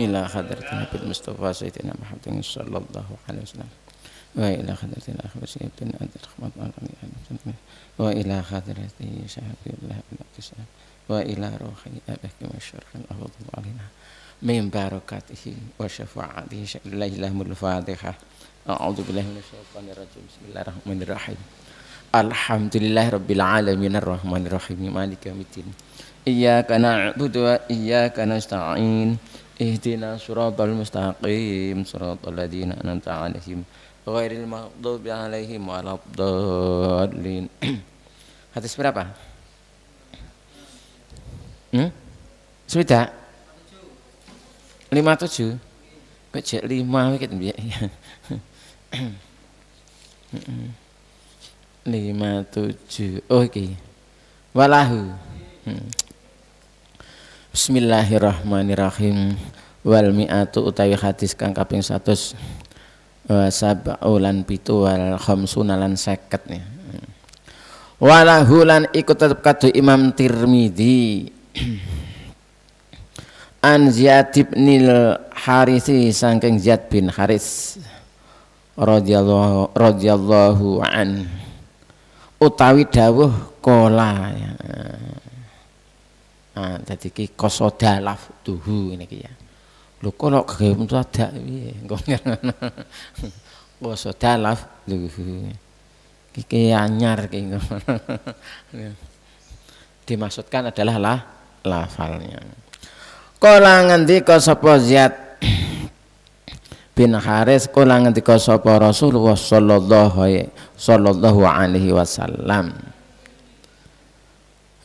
إلى حضرة النبي المصطفى سيدنا محمد صلى الله عليه وسلم وإلى حضرة الأخ بشير بن عبد الرحمن الرحمن وإلى حضرة شهاب الله بن عبد السلام وإلى روح أبيك والشرق الأفضل علينا من بركاته وشفاعته ليلة الفاتحة أعوذ بالله من الشيطان الرجيم بسم الله الرحمن الرحيم الحمد لله رب العالمين الرحمن الرحيم مالك يوم الدين إياك نعبد وإياك نستعين Ih dina Mustaqim, balu mustahqi, sura toladi na nanta ngali him. Kawai rima do biangalehi ma lop do lini. Hati supe raba, hmm? supe ta lima tuju lima tujuh? Oke, oh walahu. Hmm. Bismillahirrahmanirrahim wal mi'atu utawi hadis kang kaping 100 wa eh, sab'ulan pitu wal khamsuna lan 50 ya. Walahu lan iku tetep kadu Imam Tirmidzi An Ziyad bin Harisi sangking Ziyad bin Haris radhiyallahu radhiyallahu an utawi dawuh kola ya. Ah, jadi ki laf tuhu ini iki ya. lu kok tuh tuh iya, enggak ngerti. Kosoda laf tuhu. Iki anyar ki Dimaksudkan adalah lah lafalnya. Kala ngendika kosopo ziat bin Haris kala ngendika kosopo Rasulullah sallallahu alaihi wasallam.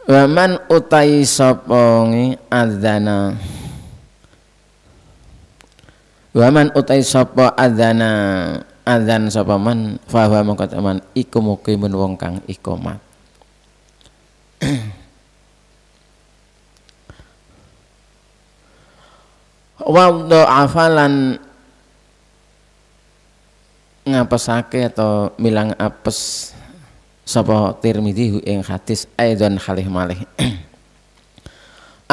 Waman utai sopongi adana. Waman utai sopo adzana Adzan sopaman Fahuwa man? Iku mukimun wong kang ikomat Wabdo afalan Ngapesake atau milang apes sapa Tirmidzi ing hadis aidan khalih malih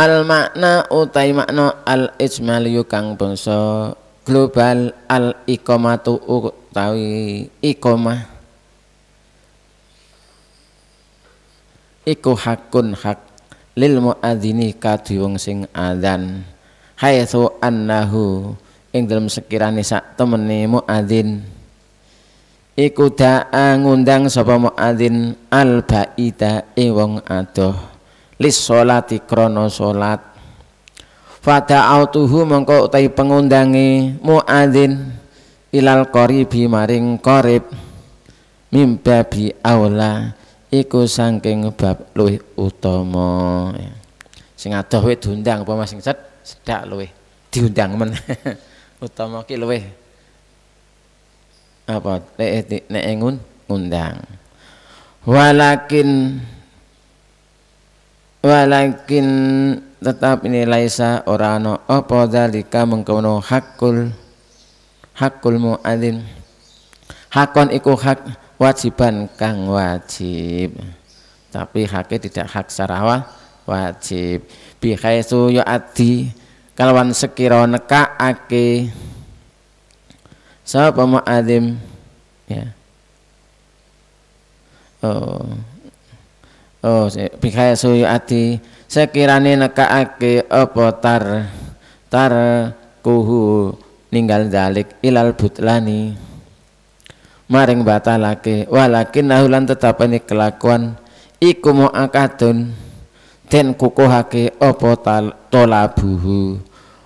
al makna utai makna al ijmal kang bangsa global al iqamatu utawi iqamah iku hakun hak lil muadzini kadhi wong sing adzan haitsu annahu ing dalem sekirane sak temene muadzin iku da'a ngundang sapa muadzin al baita e wong adoh lis salati krana salat fada autuhu mongko utahi pengundangi muadzin ilal qaribi maring qarib mimba bi aula iku saking bab luwih utama sing adoh we diundang apa sing sedak luwih diundang men utama ki luwih apa nek eh, eh ngun undang, walakin walakin tetap ini laisa orano apa dalika mengkono hakul hakul muadzin hakon iku hak wajiban kang wajib tapi haknya tidak hak secara wajib bihaisu yu'addi kalawan sekira ake sama Pak Ma'adim ya. Oh. Oh, bihaya suyati sekirane nekaake opo tar tar kuhu ninggal dalik ilal butlani maring batalake walakin nahulan ini kelakuan iku akadun den kukuhake apa tolabuhu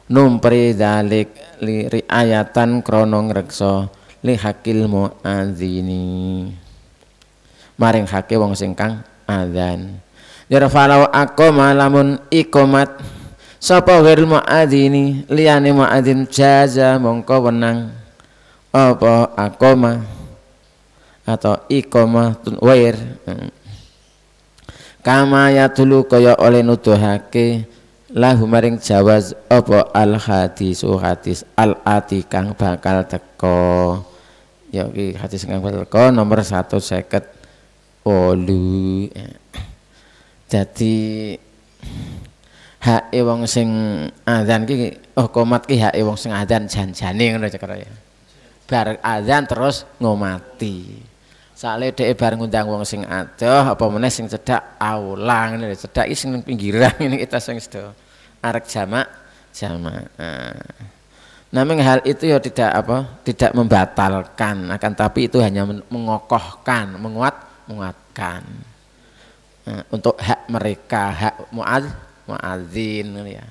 numpri dalik li riayatan kronong rekso li hakil azini maring hake wong singkang adan adzan yarfalau aqama lamun ikomat sapa azini muadzini mu azin jaza mongko wenang apa akoma atau ikoma tun wair hmm. kama ya dulu kaya oleh nuduhake lahu maring jawaz apa al hadisu oh, hadis al ati kang bakal teko ya iki hadis kang bakal teko nomor 158 dadi hae wong sing azan ki oh komat ki hae wong sing azan jan-jane ngono cekro ya bar azan terus ngomati Sale dhek bar ngundang wong sing adoh apa meneh sing cedhak aula ngene cedhak iki sing pinggiran ngene kita sing sedo arek jamak jamak. Namun hal itu ya tidak apa tidak membatalkan akan tapi itu hanya mengokohkan menguat menguatkan nah, untuk hak mereka hak muad muadzin ya.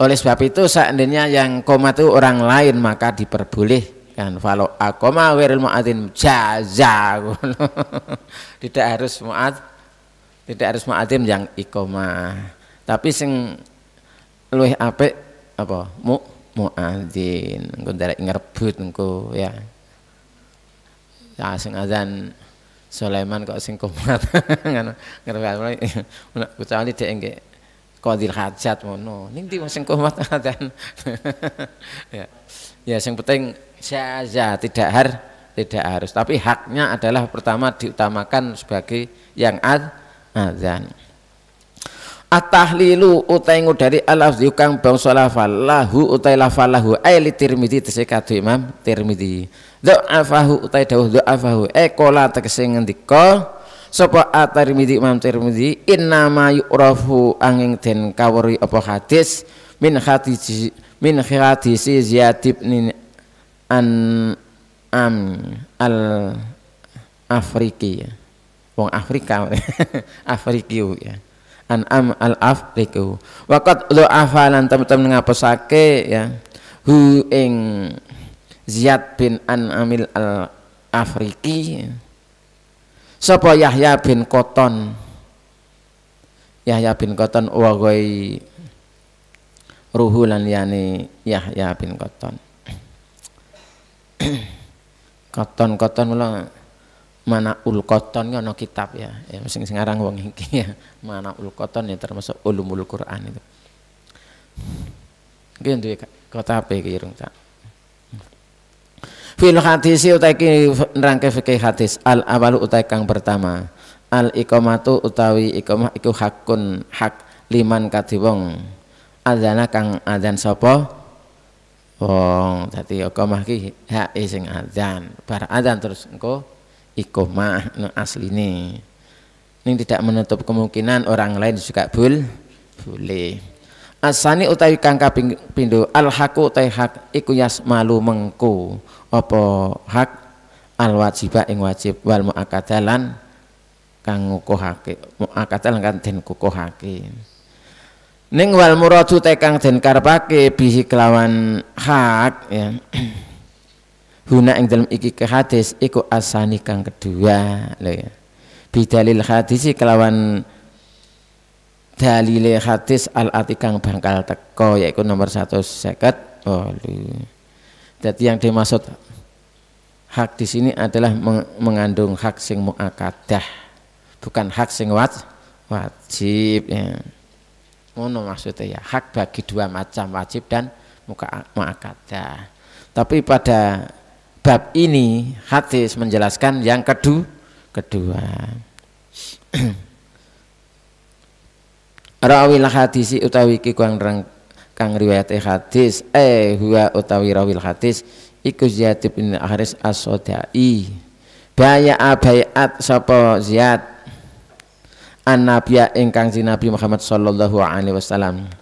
Oleh sebab itu seandainya yang koma itu orang lain maka diperboleh kan falo akoma wiril muadzin jaza tidak harus muad tidak harus muadzin yang ikoma tapi sing luih apik apa mu muadzin engko derek ngerebut engko ya ya sing azan Sulaiman kok sing kumat ngono ngerebut kecuali dek nggih kodil hajat ngono. Ning ndi sing kumat ngaten. ya. Ya sing penting saja tidak har tidak harus tapi haknya adalah pertama diutamakan sebagai yang ad azan. At-tahlilu utai ngudari alaf yukang bangsa lahu utai lafallahu ay li Tirmidzi tese Imam Tirmidzi. Dha'afahu utai dawuh dha'afahu e kola tegese ngendika sapa at-Tirmidzi Imam Tirmidzi innama yu'rafu angin den kawari apa hadis min hadis min hadis Ziyad bin an am al Afriki ya. Wong Afrika Afriki ya. An am al Afriku. Waqat lu afalan teman-teman ngapusake ya. Hu ing Ziyad bin An Amil al Afriki. Ya sapa Yahya bin Koton Yahya bin Koton wa Ruhulan yani Yahya bin Koton Koton Koton mula mana ul koton ngono kitab ya, ya sing sekarang wong iki ya mana ul koton ya termasuk ulumul Quran itu gitu ya kota apa iki tak Fil hadisi iya, utai nerangke fikih hadis al awalu utai kang pertama. Al ikomatu utawi ikomah iku hakun hak liman wong adzana kang adzan sapa wong dadi ikomah ki hak e sing adzan bar adzan terus engko nu no asline ning tidak menutup kemungkinan orang lain juga bul boleh asani utawi kangka kaping pindho al haku utai hak iku yasmalu mengku apa hak al wajibah ing wajib wal muakkadah kang ngukuhake muakkadah lan kang den kukuhake ning wal muradu te kang den karepake bihi kelawan hak ya huna ing dalam iki ke hadis iku asani kang kedua lho ya bidalil hadisi kelawan dalile hadis al ati kang bangkal teko yaiku nomor 150 oh, lho. Jadi yang dimaksud hak di sini adalah mengandung hak sing muakadah, bukan hak sing wajib. Ya. Mono maksudnya ya, hak bagi dua macam wajib dan muka muakadah. Tapi pada bab ini hadis menjelaskan yang kedua kedua. Rawil hadisi utawi kikuang kang riwayate hadis eh huwa utawi rawil hadis iku Ziyad bin Haris As-Sodai baya abayat sapa Ziyad an nabiya ingkang si Nabi Muhammad sallallahu alaihi wasallam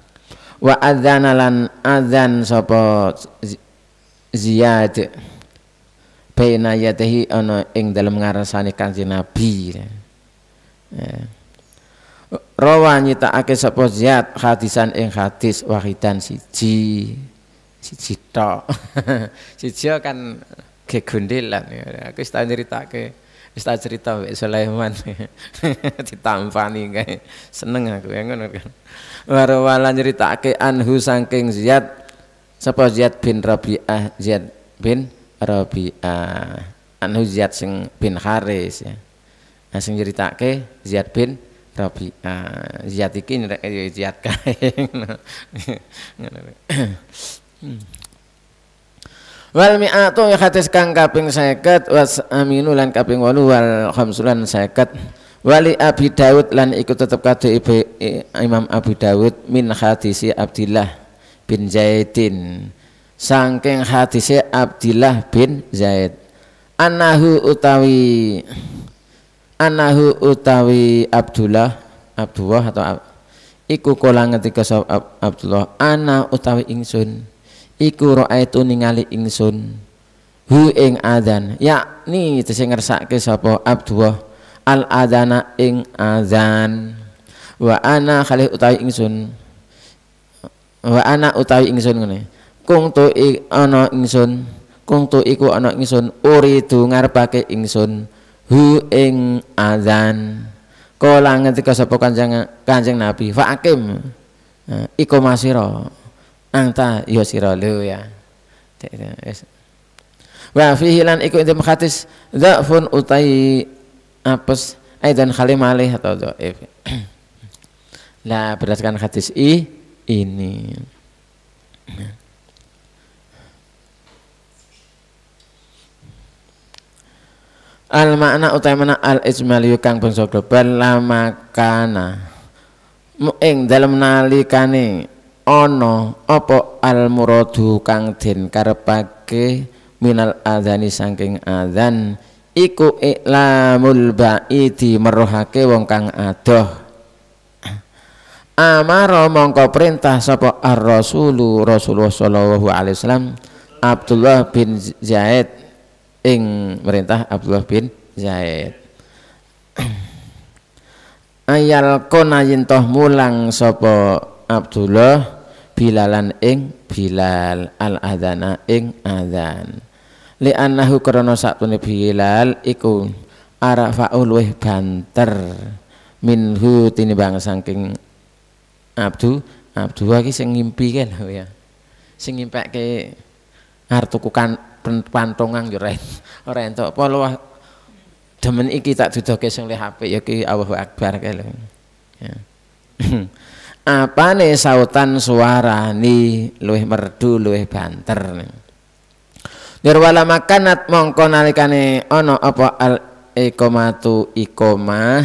wa adzana lan adzan sapa Ziyad baina yatahi ana ing dalem ngarsane kanjeng Nabi ya rawa nyitakake sapa ziyad hadisan ing hadis wahidan siji siji tok siji kan ya aku wis tak nyeritake wis tak cerita Mbak Sulaiman ditampani kae seneng aku ya ngono kan warwala nyeritake anhu saking ziyad sapa ziyad bin Rabi'ah ziyad bin Rabi'ah anhu ziyad sing bin Haris ya nah, sing ke ziyad bin tapi ah, ziat iki nek eh, ziyad kae. Wal mi'atu ya khatis kang kaping 50 was aminu lan kaping 8 wal khamsulan 50 Wali Abi Dawud lan ikut tetap kado Imam Abu Dawud min hadisi Abdillah bin Zaidin sangking hadisi Abdillah bin Zaid anahu utawi anahu utawi Abdullah Abdullah atau Ab, iku kala ngetika Ab, Abdullah ana utawi ingsun iku itu ningali ingsun hu ing adzan yakni tesih ngersake sapa Abdullah al adana ing adzan wa ana khalih utawi ingsun wa ana utawi ingsun ngene kung tu ana ingsun kung tu iku ana ingsun uridu ngarepake ingsun hu ing azan kala ngendika sapa kanjeng kanjeng nabi faakim iku masira anta ya sira lho ya wa fihi lan iku intim khatis dhafun utai apes aidan khalim alih atau dhaif lah berdasarkan hadis i ini al makna utamana al ijmali kang bangsa global lama kana ing dalem nalikane ana apa al muradu kang den karepake minal adzani saking adzan iku iklamul baidi meruhake wong kang adoh amaro mongko perintah sapa ar-rasulu Rasulullah sallallahu alaihi wasallam Abdullah bin Zaid ing merintah Abdullah bin Zaid ayal kona yintoh mulang sopo Abdullah bilalan ing bilal al adana ing adan li annahu satu nih bilal iku arafa'u luwih banter minhu tinimbang saking abdu abdu lagi sing ngimpi kan ya sing ngimpeke ke artukukan pantongang yo ora ora entuk polo demen iki tak dudoke sing le HP ya ki Allahu Akbar kae lho. Ya. Apane sautan suara ni luwih merdu luwih banter. Nirwala makanat mongko nalikane ono apa al ikomatu ikomah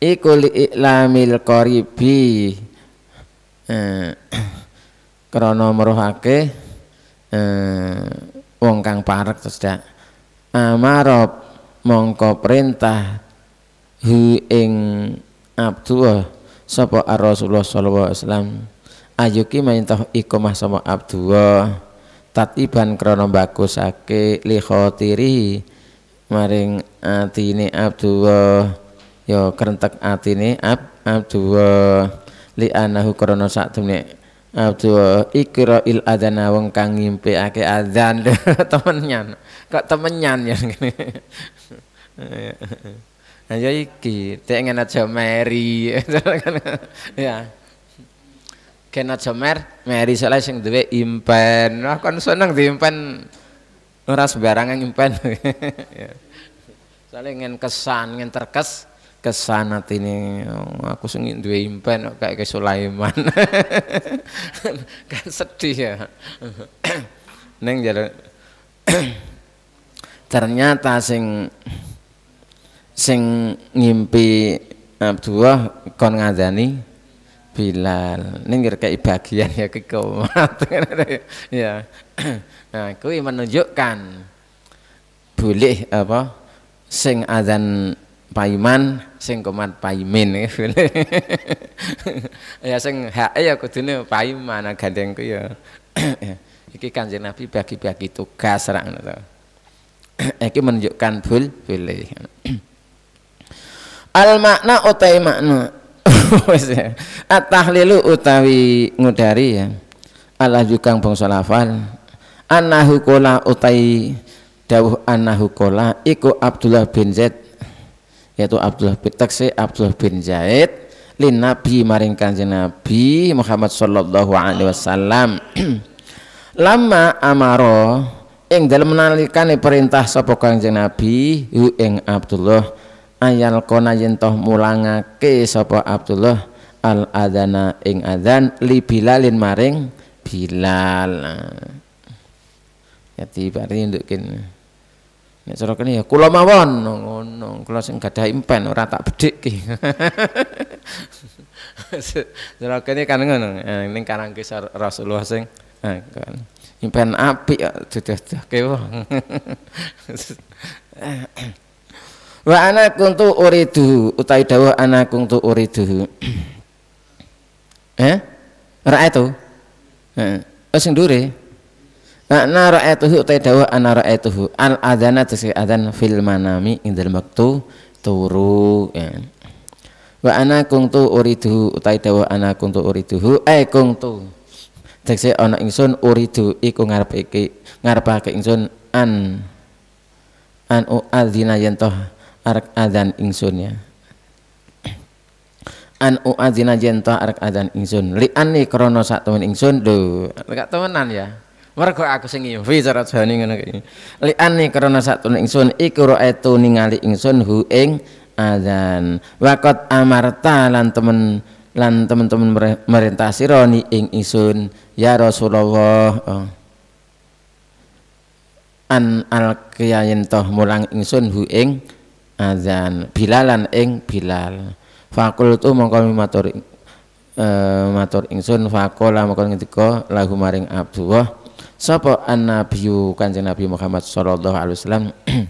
iku li'lamil qaribi eh, krono meruhake eh, wong kang parek sedak amarab mongko perintah hu ing abdu eh, sapa Rasulullah sallallahu alaihi wasallam ayuki mayintah ikomah sama abdu eh. tatiban krana bagusake li tiri maring atine abdua eh. ya yo krentek atine ab abdua li anahu krono sak temne Abdul il adana wong kang ngimpiake adzan temennya Kok temennya ya ngene. Nah, ya iki, tek ngene aja meri. ya. ken aja mer, meri soalnya sing duwe impen. Wah kon seneng diimpen. Ora sembarangan impen. ya. Soalnya ngen kesan, ngen terkes kesan tini oh, aku sengit dua impen kayak ke Sulaiman. kan sedih ya. Neng jalan ternyata sing sing ngimpi Abdullah kon ngadani Bilal kira kayak bagian ya kekomat ya nah kuwi menunjukkan boleh apa sing azan paiman sing komat paimin ya, ya sing hak ya kudune paiman gandengku ya iki kanjeng Nabi bagi-bagi tugas rak ngono iki menunjukkan bul bule al makna utai makna ya. at tahlilu utawi ngudari ya Allah juga bangsa lafal annahu kola utai dawuh annahu kola iku Abdullah bin Zaid yaitu Abdullah bin taksi Abdullah bin Zaid lin Nabi maring kanjeng Nabi Muhammad sallallahu alaihi wasallam lama amaro ing dalem nalikane perintah sapa kanjeng Nabi hu ing Abdullah ayal kona yen toh mulangake sapa Abdullah al adana ing adzan li bilalin maring Bilal. Yati bari ndukin. Nek cara kene ya kula mawon ngono, kula sing gadah impen ora tak bedhik ki. Cara kene kan ngono, eh, ning karangke Rasulullah sing eh, kan. impen apik dedeh-dedehke wong. Wa ana kuntu uridu utai dawuh ana kuntu uridu. eh? Ora itu. Heeh. Eh, sing dure. Ana ra'aituhu ta dawuh ana ra'aituhu al adzana tasih adzan fil manami indal dalem turu ya. Wa ana kuntu uridu utai dawuh ana kuntu uriduhu ai eh, kuntu tegese ana ingsun uridu iku ngarep iki ngarepake ingsun an an u adzina yen toh arek adzan ingsun ya an u adzina yen toh arek adzan ingsun li ani krana sak temen ingsun lho gak temenan ya mergo aku sing iya, fi cara jane ngono kuwi li ani karena satune ingsun iku itu ningali ingsun hu ing adzan waqat amarta lan temen lan teman-teman merintah sironi ing isun ya Rasulullah oh. an al kiyayen toh mulang ingsun hu ing azan bilalan ing bilal fakultu mongko matur uh, matur ingsun fakola mongko ngendika lahu maring Abdullah sapa annabiyyu kanjeng Nabi Muhammad sallallahu alaihi wasallam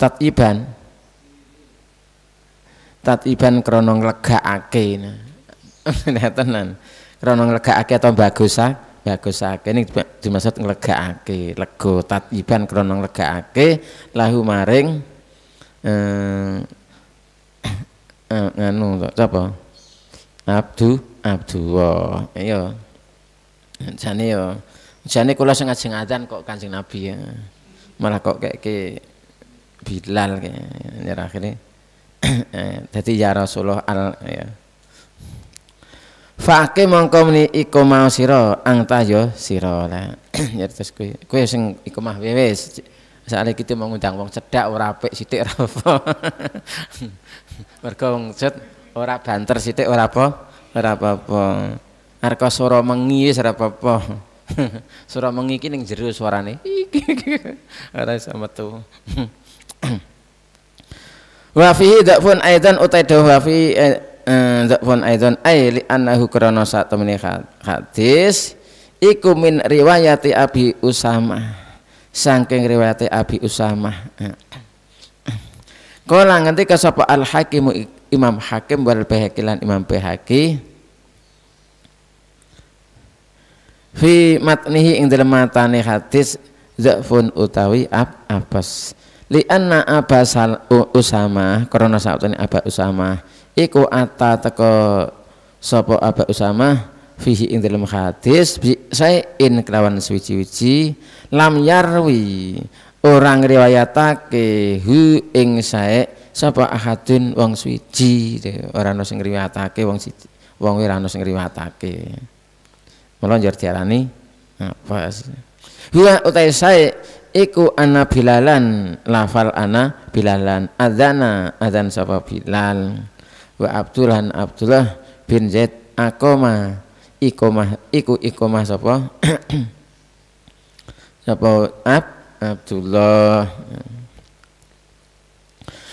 tatiban tatiban krana nglegakake nah, tenan krana nglegakake atau bagus ake. ini dimaksud nglegakake lego tatiban krana nglegakake lahu maring eh, eh, nganu sapa abdu abdu iya jane yo jadi kula sing sengatan adzan kok Kanjeng Nabi ya. Malah kok kayak ke Bilal kayak ya akhirnya jadi ya Rasulullah al ya. Fake mongko meni iku mau sira ang tayo sira la. ya terus kuwi kuwi sing iku mah wis. Soale kita mau ngundang wong cedak ora apik sithik ora apa. Mergo wong cet ora banter sithik ora apa ora apa-apa. Arka mengi ora apa-apa. Surah mengiki ning jero suarane. Ora iso metu. Wa fihi dafun aidan utai wa fi eh, eh, dafun aidan ai li annahu krana satemene hadis iku min riwayati Abi Usamah. Saking riwayati Abi Usamah. Kala nganti kasapa Al Hakim Imam Hakim wal Baihaqi Imam Baihaqi fi matnihi ing dalem matane hadis zafun utawi ab apes li anna aba usama karena sautane aba usama iku ata teko sopo aba usama fihi ing dalem hadis saya in kelawan suci-suci lam yarwi orang riwayatake hu ing saya sapa ahadun wong suci orang sing riwayatake wong siji wong ora ono riwayatake melonjor diarani sih nah, Bila utai saya iku ana bilalan lafal ana bilalan Adana adan sapa bilal wa abdullah abdullah bin zaid akoma ikomah iku ikomah sapa sapa ab abdullah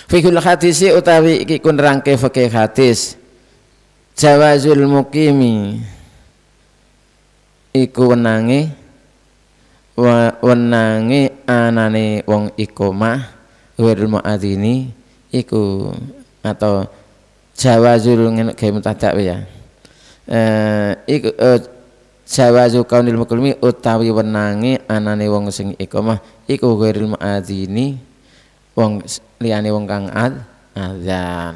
fikul hadisi utawi iki kun rangke fakih hadis jawazul mukimi iku wenangi, wenangi anane wong iku mah wirul muadzini iku atau jawazul ngenek gawe mutadak ya eh iku eh, jawazu kaunil muklimi utawi wenangi anane wong sing iku mah iku wirul muadzini wong liyane wong kang ad azan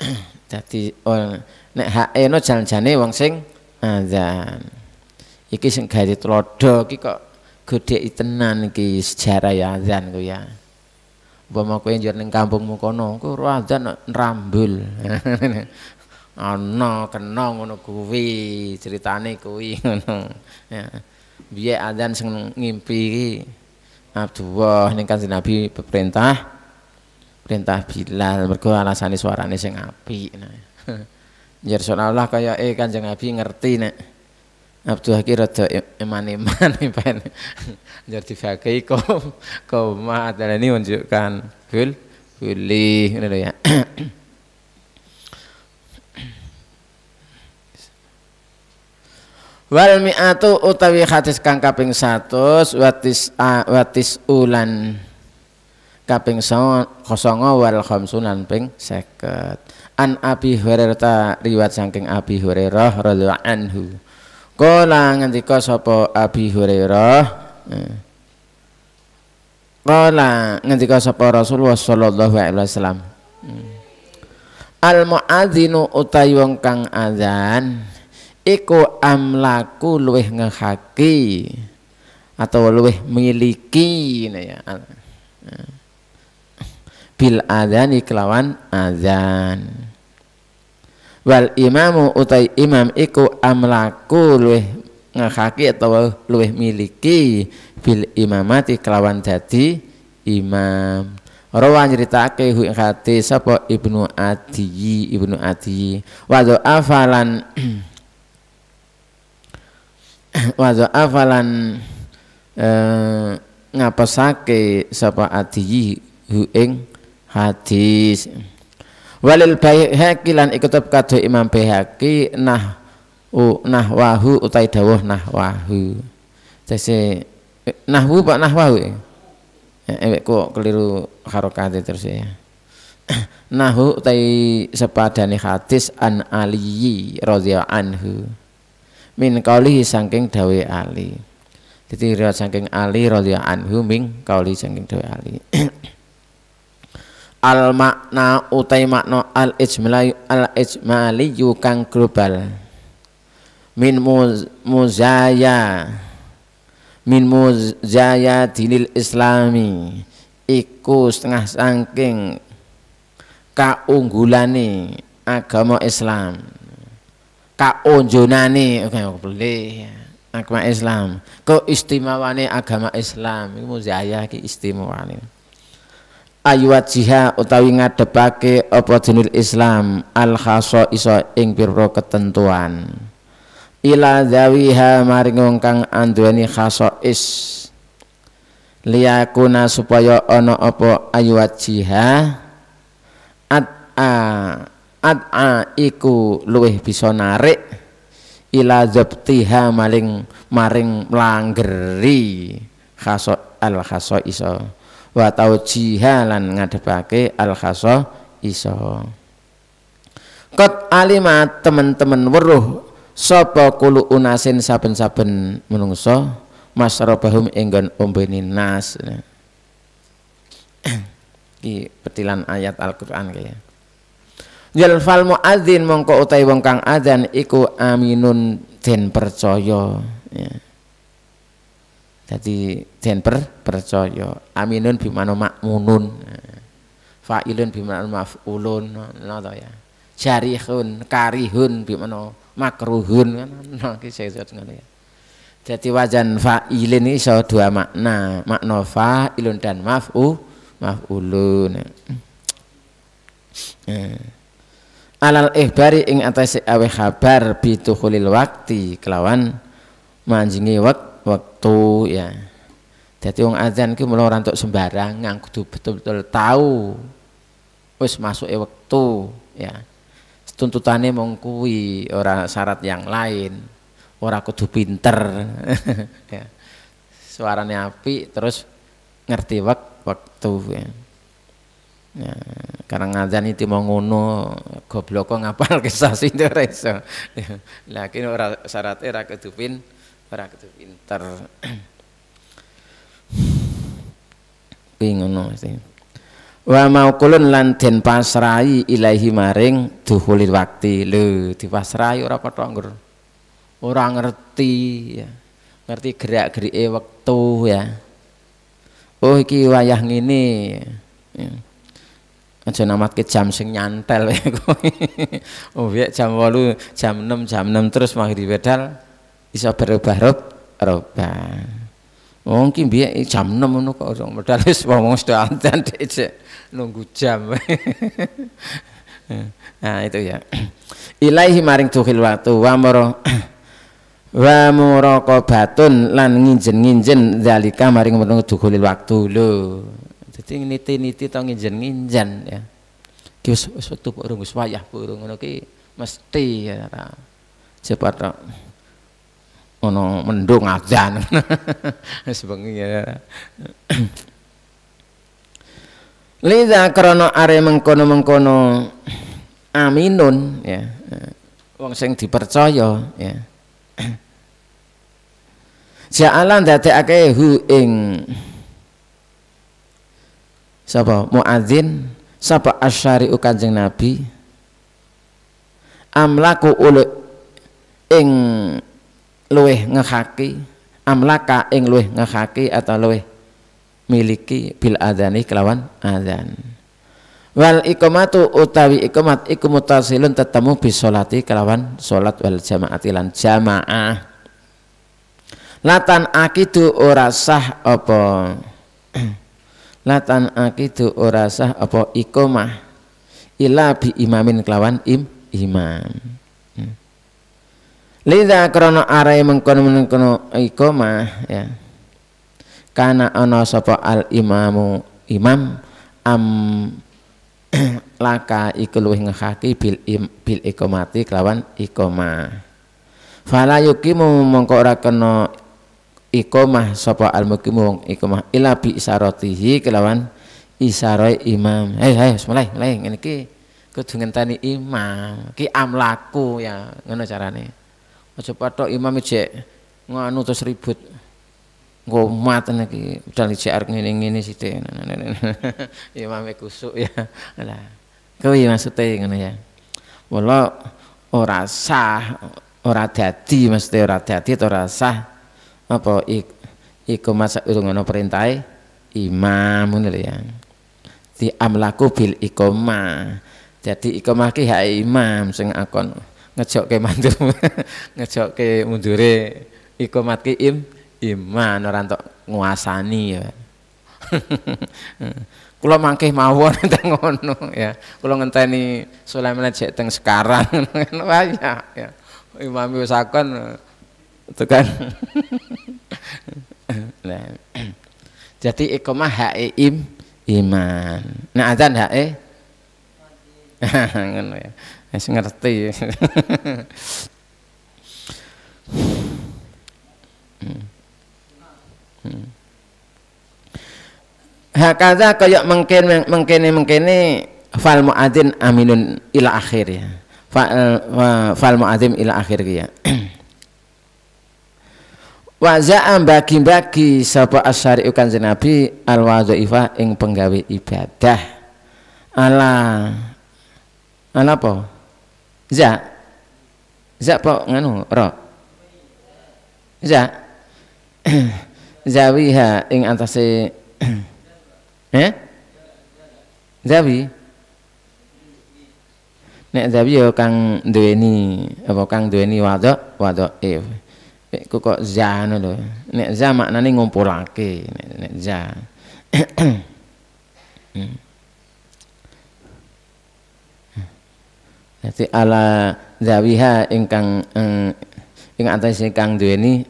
dadi oh, nek hak eno jalan-jane wong sing azan. Iki sing gawe tlodo iki kok gede tenan iki sejarah ya azan ku ya. Umpama kowe njur ning kampungmu kono, ku azan nrambul. Ana kena ngono kuwi, ceritane kuwi ngono. Ya. Biye azan sing ngimpi iki Abdullah ning Kanjeng Nabi perintah, perintah Bilal mergo alasane suarane sing apik. Nah. Ya Allah kaya eh Kanjeng Nabi ngerti nek Abdul Hakim rada iman-iman ben. Jar difakai kom koma ini menunjukkan ful fuli ngono ya. Wal mi'atu utawi hadis kang kaping 100 watis a, watis ulan kaping 09 wal khamsunan ping 50 an Abi Hurairah riwayat saking Abi Hurairah radhiyallahu anhu kala ngendika sapa Abi Hurairah eh, kala ngendika sapa Rasulullah sallallahu alaihi wasallam eh, al muadzinu utawi wong kang azan iku amlaku luwih ngehaki atau luweh miliki nah ya eh, bil adzani kelawan azan wal imamu utai imam iku amlaku luweh ngakaki atau luweh miliki bil imamati kelawan jadi imam Rawa nyeritake hu khati sapa Ibnu Adi Ibnu Adi wa afalan wa afalan eh, ngapesake sapa Adi hu ing hadis walil baihaqi lan ikutub kadu imam baihaqi nah u nahwahu utai dawuh nahwahu nah nahwu pak nahwahu ya, ya eh kok keliru harokatnya e terus ya nahu utai sepadane hadis an aliyi radhiyallahu anhu min kaulihi sangking dawe ali jadi riwayat sangking ali radhiyallahu anhu min kaulihi sangking dawe ali al makna utai makna al ijmali al ijmali yukang global min muzaya min muzaya dinil islami iku setengah sangking kaunggulani agama Islam kaunjunani oke okay, boleh agama Islam keistimewaane agama Islam iku muzaya ki istimewane ayuat jiha utawi ngadepake apa jenil Islam al khaso iso ing pira ketentuan ila zawiha maring wong kang anduweni is liyakuna supaya ana apa ayuat jiha at a iku luweh bisa narik ila zabtiha maling maring langgeri khaso al khaso iso wa tau jihalan ngadepake al khaso iso Kot alima teman-teman weruh sapa kulu unasin saben-saben menungso masrobahum enggon ombeni nas iki petilan ayat Al-Qur'an kaya Jal fal muadzin mongko utai wong kang adzan iku aminun den percaya ya jadi per percaya aminun bimano makmunun fa'ilun bimano maf'ulun nah, ya jarihun karihun bimano makruhun kan ngono ya jadi wajan fa'ilin iso dua makna makna fa'ilun dan maf'u maf'ulun eh. alal ihbari ing atas awe khabar bituhulil wakti kelawan manjingi waktu waktu ya jadi orang azan ki mulo orang entuk sembarang kudu betul-betul tahu wis masuk waktu ya tuntutannya mengkui orang syarat yang lain orang kudu pinter ya suaranya api terus ngerti waktu ya. ya karena ngazan itu mau ngono goblok kok ngapal kisah sih itu reso ya. lakin orang syaratnya orang kudu pinter Ora kudu pinter. Kuwi ngono mesti. Wa maukulun lan den pasrai ilahi maring duhulil waktu. Lho, dipasrai ora kok ngger. Ora ngerti ya. Ngerti gerak-gerike wektu ya. Oh iki wayah ngene. Ya. aja namatke jam sing nyantel ya, kowe. oh ya jam walu jam 6, jam 6 terus maghrib wedal Isa berubah rob roba mungkin biar jam enam menunggu kok modal medal wis sudah antan dhisik nunggu jam nah itu ya Ilahi maring tuhil waktu wa moro wa kobatun lan nginjen-nginjen dalika maring menunggu tuhil waktu lo. jadi niti-niti tau nginjen-nginjen ya kius waktu wis wektu wayah urung ngono mesti ya cepat ngono mendung adzan wis ya Liza krono are mengkono mengkono aminun ya wong sing dipercaya ya Ja'alan dadekake hu ing sapa muadzin sapa asyari kanjeng nabi amlaku ule ing luweh ngekaki amlaka ing luweh ngekaki atau luweh miliki bil adzani kelawan adzan wal ikomatu utawi ikomat ikumutasilun mutasilun tetemu bis kelawan solat wal jamaati lan jamaah latan akidu ora sah apa latan akidu ora sah apa iqamah ila bi imamin kelawan im imam Lida krono arai mengkono-mengkono ikoma ya. karena ono sopo al imamu imam am laka iku luwih ngehaki bil im, bil ikomati kelawan ikoma fala yuki mongko ora kono ikomah sopo al mukimu ikoma ikomah ila bi kelawan isaroi imam hei hei mulai mulai ini ki kudu ngenteni imam ki laku ya ngono carane aja patok imam ijek nganu terus ribut ngomat niki dan ijek arek ngene-ngene sithik imam kusuk ya lah kuwi maksudnya ngono ya wala ora sah ora dadi mesti ora dadi ora sah apa ik iku masa urungono perintahe imam ngono ya di amlaku bil iqamah jadi iqamah ki hak imam sing akon ke mandur, ngejok ke mundure iku matki im iman ora entuk nguasani ya kula mangke mawon teng ngono ya kula ngenteni Sulaiman jek teng sekarang banyak ya imam wis akon itu kan nah, jadi ikomah hae im iman nah azan hae ngono ya Wis ya, ngerti. Hmm. Hmm. Hakaza kayak mungkin mungkin fal muadzin aminun ila akhir ya. Fal eh, fal muadzin ila akhir ya. Wa za'am bagi-bagi sapa asyari kanjeng Nabi al wazifa ing penggawe ibadah. Ala ala apa? za za po nganu ro za zawiha ing antase eh zawi nek zawi yo kang duweni apa kang duweni wado wado e nek kok za anu nek za maknane ngumpulake nek za hmm. Jadi ala zawiha ingkang ing, eh, ing atas ingkang duweni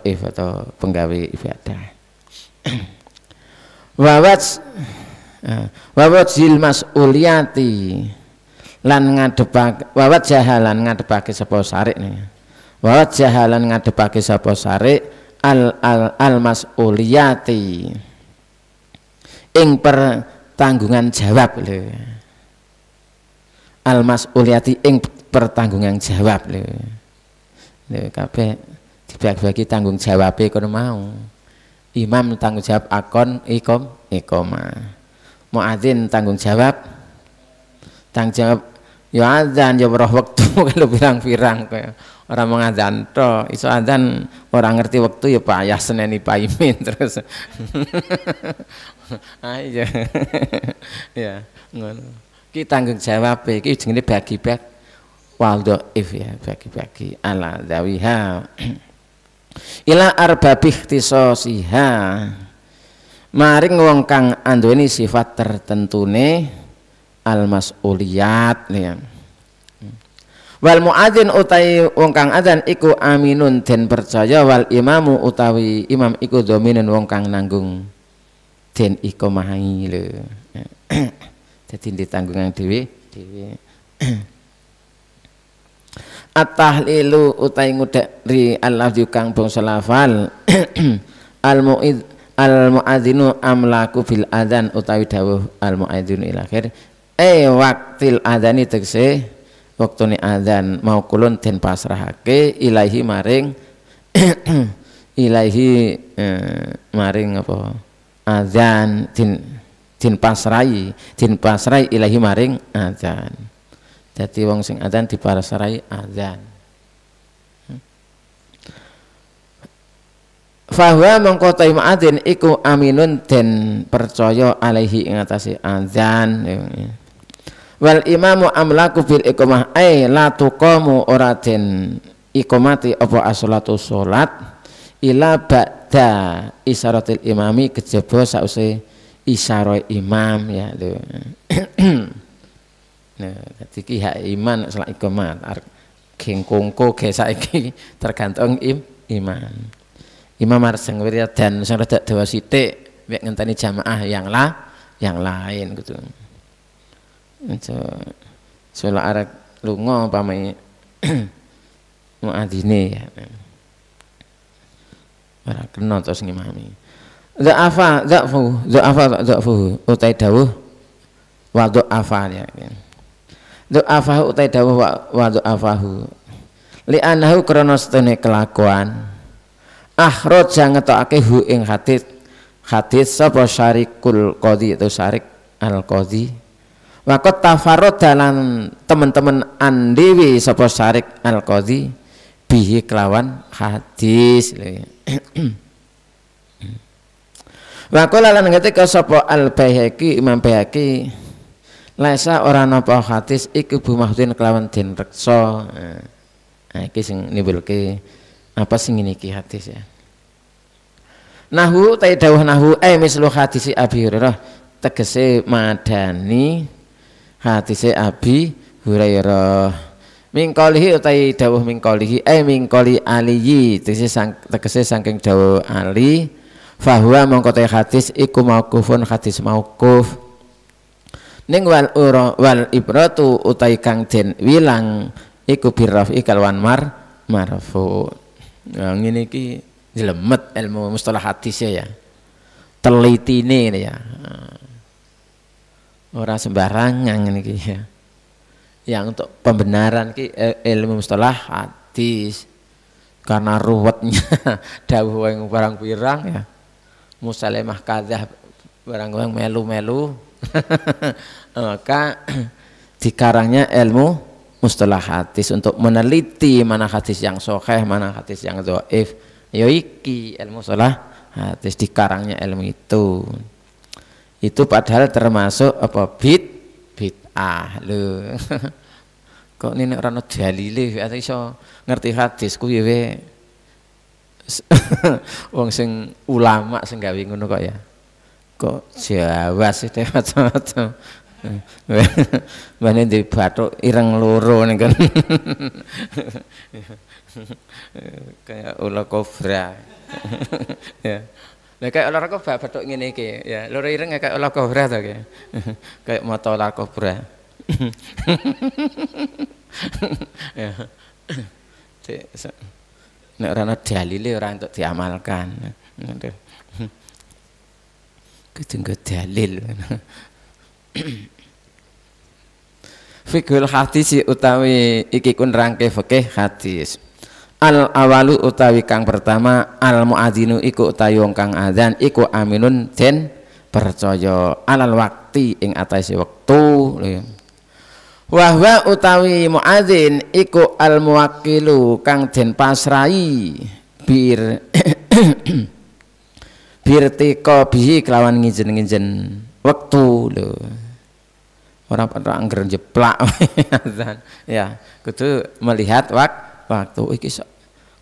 if atau penggawe ada Wawat eh, wawat zilmas uliati lan ngadepak wawat jahalan ngadepake sapa sarik nih. Wawat jahalan ngadepake sapa sarik al al al mas uliati ing pertanggungan jawab lho al mas'uliyati ing pertanggungan jawab lho. Lho kabeh dibagi-bagi tanggung jawab. kono mau. Imam tanggung jawab akon ikom ikoma. Muadzin tanggung jawab tanggung jawab ya azan ya roh waktu kalau pirang-pirang kaya orang mengazan to iso azan orang ngerti waktu ya Pak Ayah Seneni ya Pak Imin ya terus aja ya ngono ki tanggung jawab iki jenenge bagi-bagi if ya bagi-bagi ala dawiha ila arbabih tisosiha maring wong kang anduweni sifat tertentune al mas'uliyat ya wal muadzin utai wong kang adzan iku aminun den percaya wal imamu utawi imam iku dominen wong kang nanggung den iku mahangi jadi ditanggungan dewi dewi At-tahlilu utai ri Allah yukang bangsa lafal al muid al muadzinu amlaku bil adzan utawi dawuh al muadzinu ila akhir eh waktil adzani tegese ni adzan mau kulon den pasrahake ilahi maring ilahi eh, maring apa adzan din din pasrai din pasrai ilahi maring adzan jadi wong sing adzan pasrai adzan Fahwa mengkotai ma'adin iku aminun dan percaya alaihi ingatasi adzan Wal imamu amlaku bil ikumah ay la tuqamu ora den ikumati apa asolatu sholat ila ba'da isaratil imami kejebo sausai isyarah imam ya itu. nah, dadi ki hak iman selain komat, ar kongko ge saiki tergantung im, iman. Imam harus sing dan sing rada dewa sithik mek ngenteni jamaah yang lah yang lain gitu. Itu soal arek lunga pamai muadzine ya. Ora kena terus ngimami. Zafa, za'fu, zafa, za'fu, utai dawu, wa afa ya. ya. Za'afa utai afa wa Li anahu kronos tene kelakuan. Ahrot jangan ake hu ing hadis. Hadis sapa syarikul kodi itu syarik al kodi, Wakot tafarot dalam teman-teman andewi sapa syarik al kodi, bihi kelawan hadis. Wa qala lan ngetik sapa Al Baihaqi Imam Baihaqi Laisa ora napa hadis iku bu mahdin kelawan din reksa. Nah iki sing nimbulke apa sing ngene hadis ya. Nahu ta dawuh nahu eh mislu hadisi Abi Hurairah tegese madani hadise Abi Hurairah. Mingkolihi utai dawuh mingkolihi eh mingkoli aliyi tegese sang, tegese saking dawuh ali fahuwa mengkotai hadis iku maukufun hadis maukuf ning wal uro wal ibratu utai kang den wilang iku birrafi kalwan mar marfu yang nah, ki ki jelemet ilmu mustalah hadisnya ya, ya. teliti ini ya ah. orang sembarangan ini ki ya yang untuk pembenaran ki eh, ilmu mustalah hadis karena ruwetnya dawuh yang barang pirang ya Musalemah kadah barang barang melu-melu maka eh, dikarangnya ilmu mustalah hadis untuk meneliti mana hadis yang sokeh mana hadis yang doif yoiki ya ilmu salah hadis dikarangnya ilmu itu itu padahal termasuk apa bid bid'ah lho kok ini orang dalile atau so ngerti hadis kuwe. Ya, wong sing ulama sing gawe ngono kok ya kok Jawa sih macam-macam Mbane di batuk ireng loro ning kan. kayak ular kobra. ya. Lah kayak ular kobra batuk ngene iki ya. Loro ireng ya kayak ular kobra to kayak. kayak mata ular kobra. ya nek ora ana dalile ora entuk diamalkan kudu nggo dalil hati hadis utawi iki kun rangke fikih hadis al awalu utawi kang pertama al muadzinu iku utawi wong kang adan iku aminun den percaya alal wakti ing atase wektu lho wahwa utawi muadzin iku al muwakilu kang den pasrai bir bir tiko bihi kelawan ngijen-ngijen waktu lo orang pada angger jeplak ya kudu melihat wak waktu oh, iki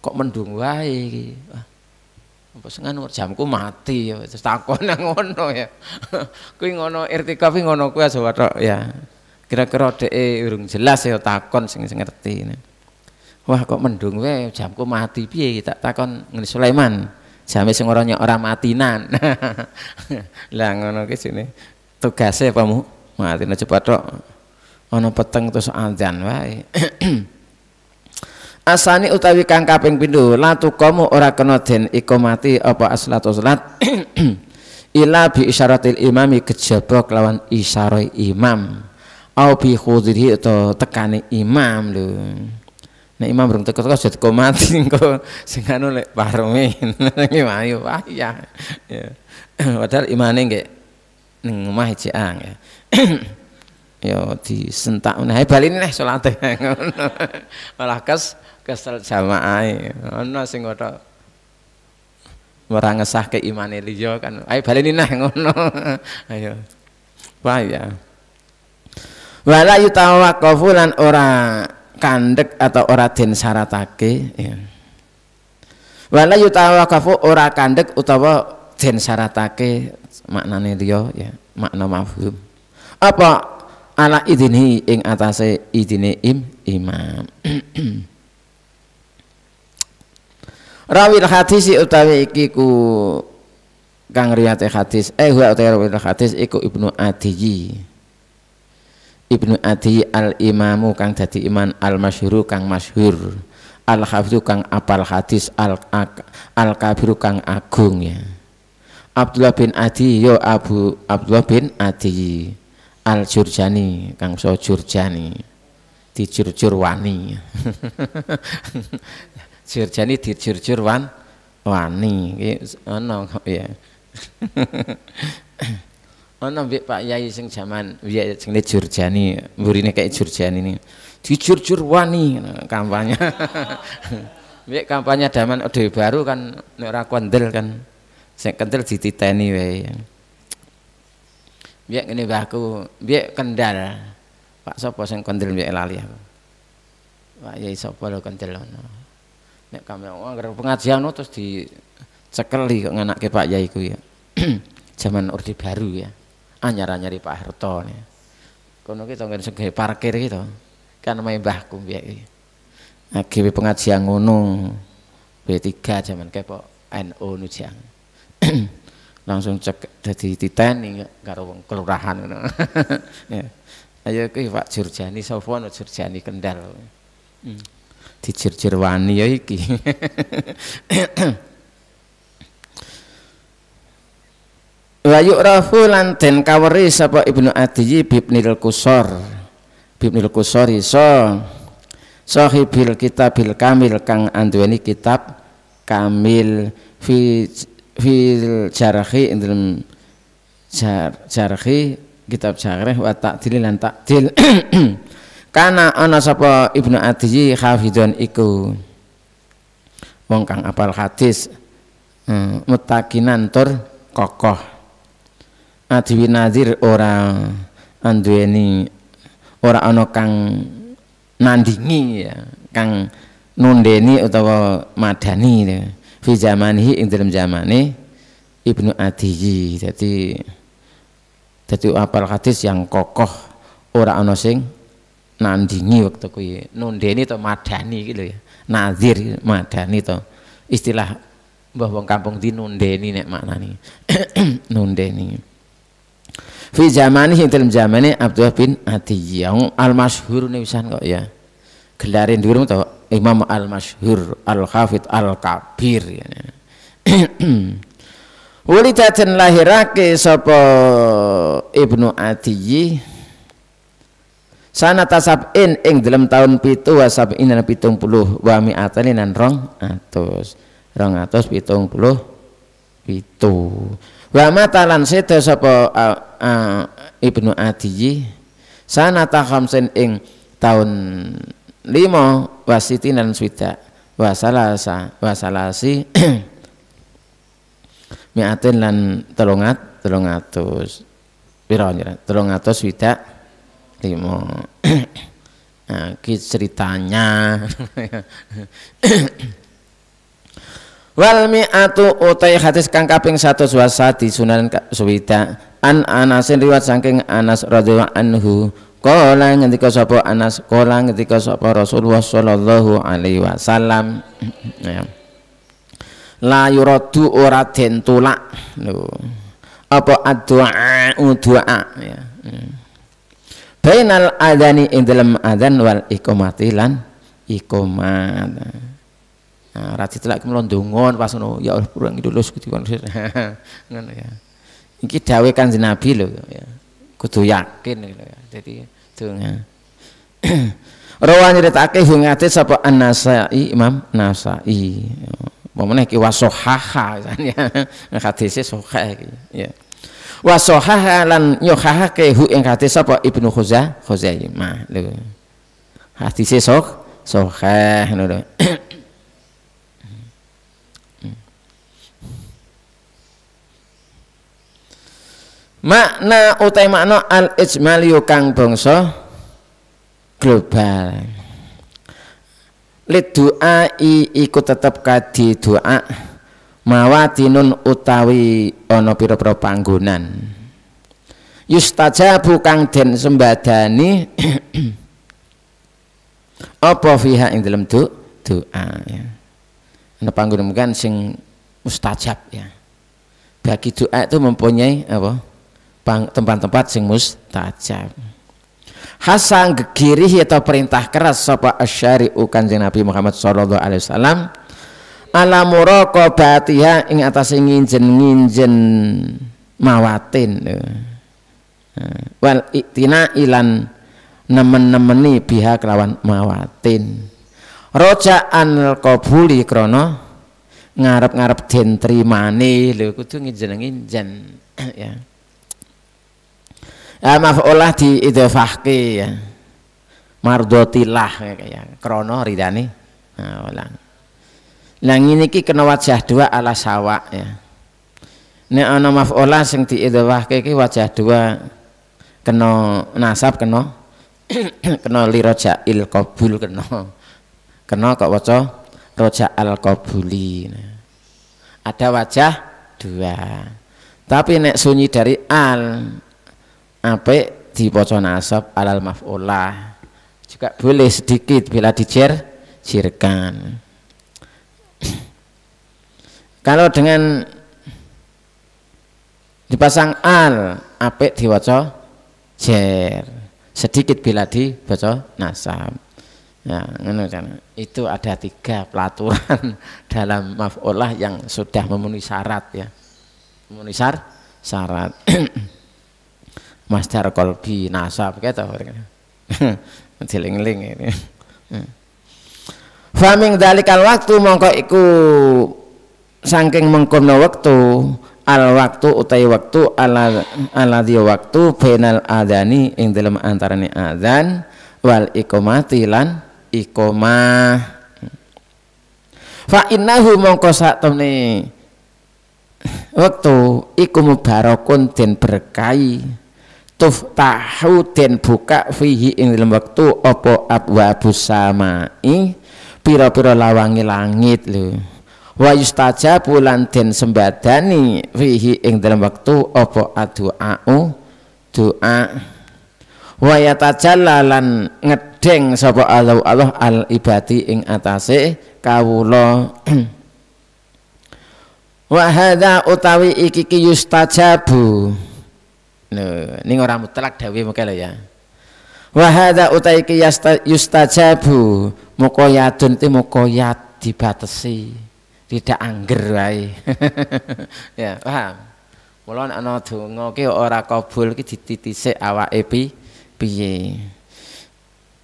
kok mendung wae iki apa sengan jamku mati ya terus takon nang ngono ya kuwi ngono irtikaf ngono kuwi aja ya kira-kira dhek urung jelas ya takon sing ngerti wah kok mendung wae jamku mati piye tak takon ngene Sulaiman jame sing ora nyok ora matinan lah ngono ki sini tugase apa mu mati cepat tok ana peteng terus azan wae Asani utawi kang kaping pindho la tuqamu ora kena den iku mati apa aslatu salat ila bi isyaratil imami kejaba kelawan isyarai imam au bi khudhihi to tekane imam lho nek imam burung teko teko jadi mati engko sing anu lek parme nang ayo wah ya, ya. padahal imane nggih ning omah ya ya disentak meneh bali neh salate ngono malah kes kesel jamaah ono sing ora merangesah ke imane liya kan ayo bali neh ngono ayo wayah wala yutawaqafu lan ora kandek atau ora den syaratake ya. wala yutawaqafu ora kandek utawa den syaratake maknane dia, ya makna mafhum apa ala idini ing atase idini im imam rawil hadis utawi iki ku kang riyate hadis eh wa rawil hadis iku ibnu adiyi Ibnu Adi al Imamu kang jadi iman al Mashuru kang masyhur al Khafiru kang apal hadis al al kabiru kang agung ya Abdullah bin Adi yo Abu Abdullah bin Adi al Jurjani kang so Jurjani di Jurjurwani Jurjani di Jurjurwan wani ya ana mbek Pak Yai sing jaman biyen jenenge Jurjani, mburine kayak Jurjani ini. Dijurjur wani kampanye. mbek kampanye daman ode baru kan nek ora kondel kan. Sing kentel dititeni wae. Mbek ngene mbahku, mbek Kendal. Pak sapa sing kondel mbek lali aku. Pak Yai sapa lo kondel ono. Nek kami pengajian terus dicekeli kok nganake Pak Yai ku ya. zaman Orde Baru ya anyar-anyari Pak Harto nih. Kono kita tonggen sugih parkir gitu. Kan mbahku mbiyek iki. Nah, gawe pengajian ngono B3 zaman kepo, NU nujang. Langsung cek dadi nih karo wong kelurahan ngono. ya. Ayo ki Pak Jurjani sapa Pak Jurjani Kendal. Hmm. dijir ya iki. wa rafu lan den kaweri sapa Ibnu Adi bibnil Kusor bibnil Kusor iso sahibil kitabil kamil kang anduweni kitab kamil fi fil jarhi dalam jar, jarhi kitab jarh wa takdil lan takdil kana ana sapa Ibnu Adi hafidhon iku wong kang apal hadis hmm, mutakinan tur kokoh adiwi nazir ora anduweni ora ana kang nandingi ya kang nundeni utawa madani ya. fi zamanihi ing dalam zamane Ibnu Adiyi jadi dadi apal hadis yang kokoh ora ana sing nandingi waktu kuwi nundeni atau madani gitu ya nazir madani to istilah mbah wong kampung di nundeni nek nani nundeni fi zamani sing dalam zamane Abdullah bin yang al masyhur wisan kok ya gelarin dhuwur tau Imam al masyhur al hafid al kabir ya. Wulida lahirake sapa Ibnu Sana tasab in ing dalam tahun pitu wasab in dan pitung puluh wami atani nan rong atus rong atus pitung puluh pitu wa matalan sedo sapa uh, uh, Ibnu Adi sanata khamsin ing taun lima wasiti dan swida wasalasa wasalasi miatin lan telungat telungatus piro telungatus swida lima nah, ceritanya wal mi'atu utai hadis kang kaping 121 sunan suwita an anasin riwayat saking Anas radhiyallahu anhu Kala ngendika sapa Anas, kala ngendika sapa Rasulullah sallallahu alaihi wasallam. Ya. La yuradu ora den tulak. Lho. Apa addu'a du'a ya. Hmm. Bainal adani ing dalam adzan wal iqamati lan Nah, ra ditelak ki mlondongon pas ngono ya Allah kurang iki lulus Gusti gitu kon. Ngono ya. Iki dawuh Kanjeng Nabi lho ya. Kudu yakin lho ya. Dadi donga. Rawan nyeritake hungate sapa An-Nasai Imam Nasai. Mamane ki wasohaha ya. Hadise sahih iki ya. Wasohaha lan yohahake hu ing hadis sapa Ibnu Khuzah Khuzaimah lho. Hadise sok sahih ngono lho. makna utai makna al ijmali kang bangsa global lid i iku tetep kadi doa mawatinun utawi ono pira panggunan. panggonan yustajabu kang den sembadani apa fiha ing dalam du, doa ya ana panggonan sing mustajab ya bagi doa itu mempunyai apa tempat-tempat sing mustajab Hasan gegirih atau perintah keras sapa asyari ukan Nabi Muhammad sallallahu alaihi wasallam ala muraqabatiha ing atase nginjen-nginjen mawatin nah, wal itina ilan nemen-nemeni biha kelawan mawatin rojaan qabuli krana ngarep-ngarep den trimane lho kudu nginjen-nginjen ya ya, maf'ulah diidhafahke ya mardotilah ya krono ridani nah, ulang nah ini ki kena wajah dua ala sawa ya ini ana maf'ulah sing diidhafahke ki wajah dua kena nasab kena kena liroja il kabul kena kena kok waca roja al kabuli nah, ada wajah dua tapi nek sunyi dari al apa dipoco nasab alal maf'ulah juga boleh sedikit bila dijer jirkan kalau dengan dipasang al apik diwaca jer sedikit bila dibaca nasab ya ngono kan? itu ada tiga pelaturan dalam maf'ullah yang sudah memenuhi syarat ya memenuhi syarat Master kolbi nasab orang, jeling-ling ini. Hmm. Faming dalikan waktu mongko iku saking mengkono waktu al waktu utai waktu ala ala dia waktu penal adani ing dalam antaranya adan wal ikomati lan ikomah fa innahu mongko satemne waktu ikumu barokun dan berkahi tuf tahu den buka fihi ing dalam waktu apa abwabus i piro-piro lawangi langit lu wa yustaja lan den sembadani fihi ing dalam waktu opo adu'au doa wa yatajalla lan ngedeng sapa Allah Allah al ibati ing atase kawula wa hadza utawi iki yustajabu ning orang mutlak dawuhe mengke lho ya. wahada hadza utai yustajabu muqayyadun ti muqayyad dibatasi tidak angger wae. ya, paham. Mula nek ana donga ki ora kabul ki dititisik awake pi piye.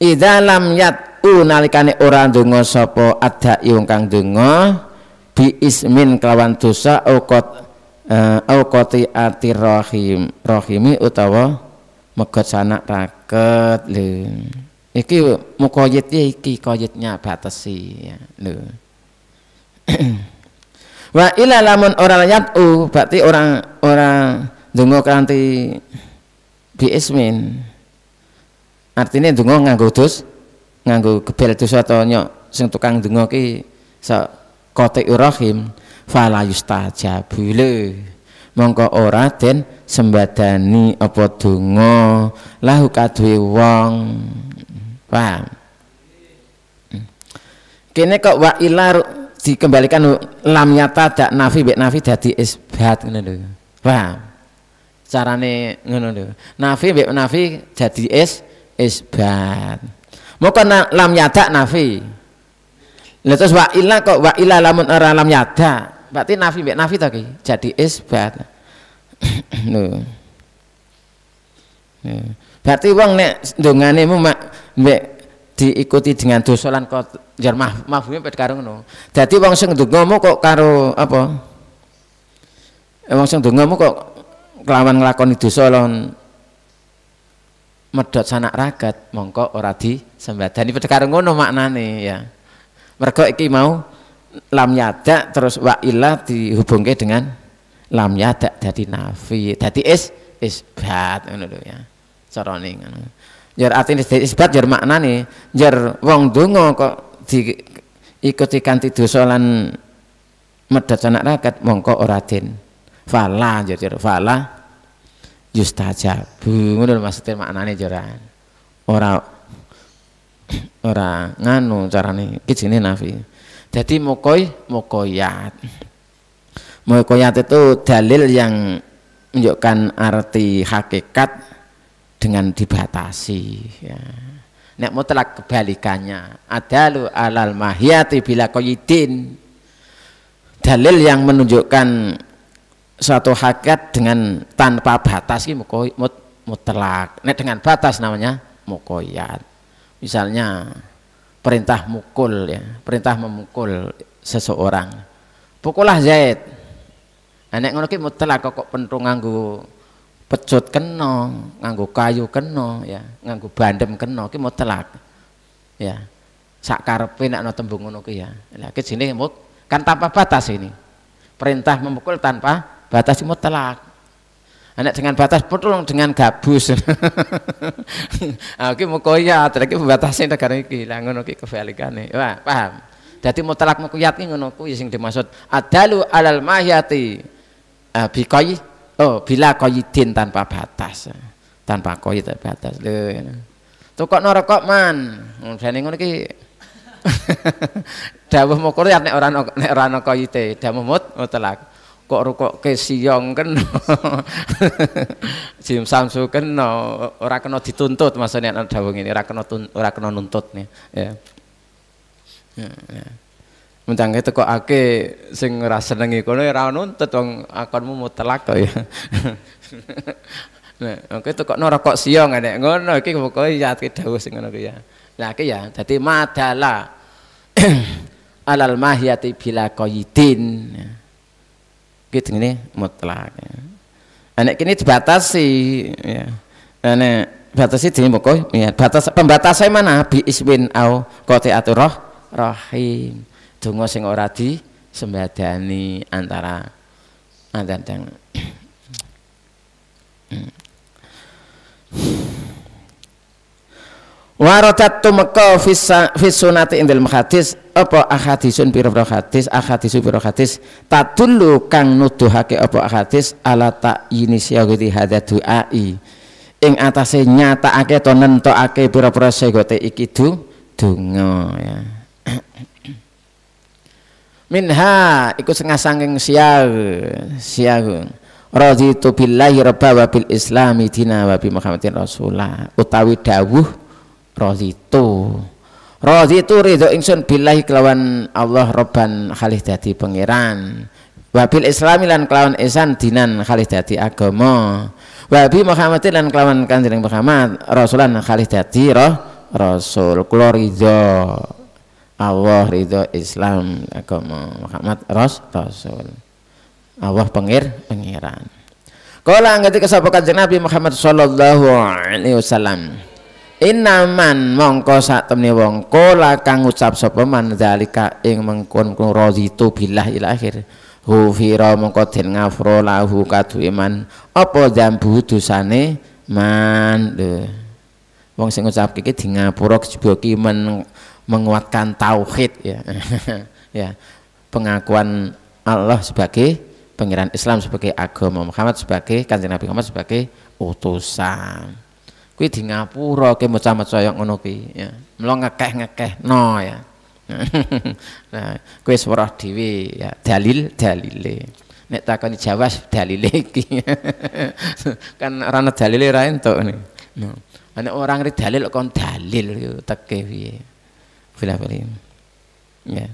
Idza lam yatu nalikane ora donga sapa adha kang donga bi ismin kelawan dosa ukot Eh, au qati atir rohim, rohimi utawa megot sanak raket lho iki mukoyit ya iki koyitnya batasi ya lho wa ila lamun orang u berarti orang orang donga kanthi biismin artinya dungo nganggo dus nganggo gebel dosa atau nyok sing tukang dungo ki sa kote urahim falayusta jabule mongko ora den sembadani apa donga lahu kaduwe wong paham kene kok wa ilar dikembalikan lam nyata dak nafi bek nafi dadi isbat ngene lho paham carane ngono lho nafi bek nafi dadi is isbat moko na, lam nyata nafi lha terus wa ila kok wa ila lamun ora lam nyata berarti nafi mbek nafi tadi jadi isbat no. berarti wong nek ndongane mu mbek diikuti dengan dosa lan kok jar mahfume pet karo ngono dadi wong sing ndongamu kok karo apa wong sing ndongamu kok kelawan nglakoni dosa lan medhot sanak ragat mongko ora di sembadani padha karo ngono maknane ya mergo iki mau lam yada terus wa ilah dihubungke dengan lam yada jadi nafi jadi is isbat ngono lho ya carane ngono jar atine isbat jar maknane jar wong donga kok ikuti kanthi dosa lan medhot anak rakyat mongko ora den fala jar jar fala yustajabu ngono lho maksude maknane jar ora ora nganu carane iki jenenge nafi jadi mukoy mukoyat. Mukoyat itu dalil yang menunjukkan arti hakikat dengan dibatasi. Ya. Nek mutlak kebalikannya. Adalu alal mahiyati bila koyidin. Dalil yang menunjukkan suatu hakikat dengan tanpa batas ini mutlak. Nek dengan batas namanya mukoyat. Misalnya perintah mukul ya perintah memukul seseorang pukullah Zaid anak ngono ki mutlak kok pentung nganggo pecut kena nganggo kayu kena ya nganggo bandem kena ki mutlak ya sak karepe nek ana tembung ngono ki ya lha ki jenenge kan tanpa batas ini perintah memukul tanpa batas mutlak anak dengan batas betul dengan gabus oke ah, mukoyat terakhir pembatasan negara ini lah ngono ki kebalikane wah paham telak mutlak kuyat ini ngono ku sing dimaksud adalu alal mahyati uh, ah, koi oh bila tin tanpa batas tanpa koi tanpa batas lho tukokno norokok man hmm, jane ngono ki dawuh mukoyat nek ora nek mau mut dawuh mutlak kok rokok ke siong kan jim samsu kan ora kena dituntut maksudnya anak dawung ini ora kena ora kena nuntut nih ya. Ya, ya Mencang itu kok ake sing rasa senengi kono ora nuntut wong akonmu mutlak kok ya. nah, oke itu kok no kok siong enek ngono iki pokoke ya iki dawuh sing ngono ya. Lah ya dadi madala alal mahiyati bila koyidin Ya gitu ini mutlak ya. anak kini dibatasi ya anak batasi di mukoh ya batas pembatasnya mana bi iswin au kote aturoh rahim dungo sing ora di sembadani antara antara hmm tu meko fisa indel indil hadis apa ahadisun pira-pira hadis ahadisu pira hadis tatulu kang nuduhake apa akatis ala ta'yini siyagati hadza duai ing atase ake to ake biro-biro segote iki tu ya minha ikut sengah sanging siag siag raditu tu rabba wa wabil islami dina wabil muhammadin rasulah utawi dawuh raditu itu ridho ingsun billahi kelawan Allah robban khalih dadi pangeran wabil islami lan kelawan isan dinan khalih dadi agama wabi Muhammadin lan kelawan kanjeng Muhammad rasulan khalih dadi roh rasul kula ridho Allah ridho Islam agama Muhammad ras rasul Allah pengir pengiran Kolang anggati kesapa Nabi Muhammad sallallahu alaihi wasallam Inaman mongko satemne wong kula kang ngucap sapa man zalika ing mengkon raditu billahi akhir. Hufira mongko den ngafro lahu kadu iman apa jambu dosane man. Wong sing ngucap iki di ngapura kejebaki men menguatkan tauhid ya. ya. Pengakuan Allah sebagai pengiran Islam sebagai agama Muhammad sebagai kanjeng Nabi Muhammad sebagai utusan kuwi di Ngapura ke maca-maca yang ngono kuwi ya. Mula ngekeh-ngekeh no ya. nah, kuwi swara dhewe ya dalil dalile. Nek takoni Jawa, dalile iki. kan ora ana dalile ra entuk ne. No. Ana orang ri dalil kon dalil teke piye. Bila bali. Ya.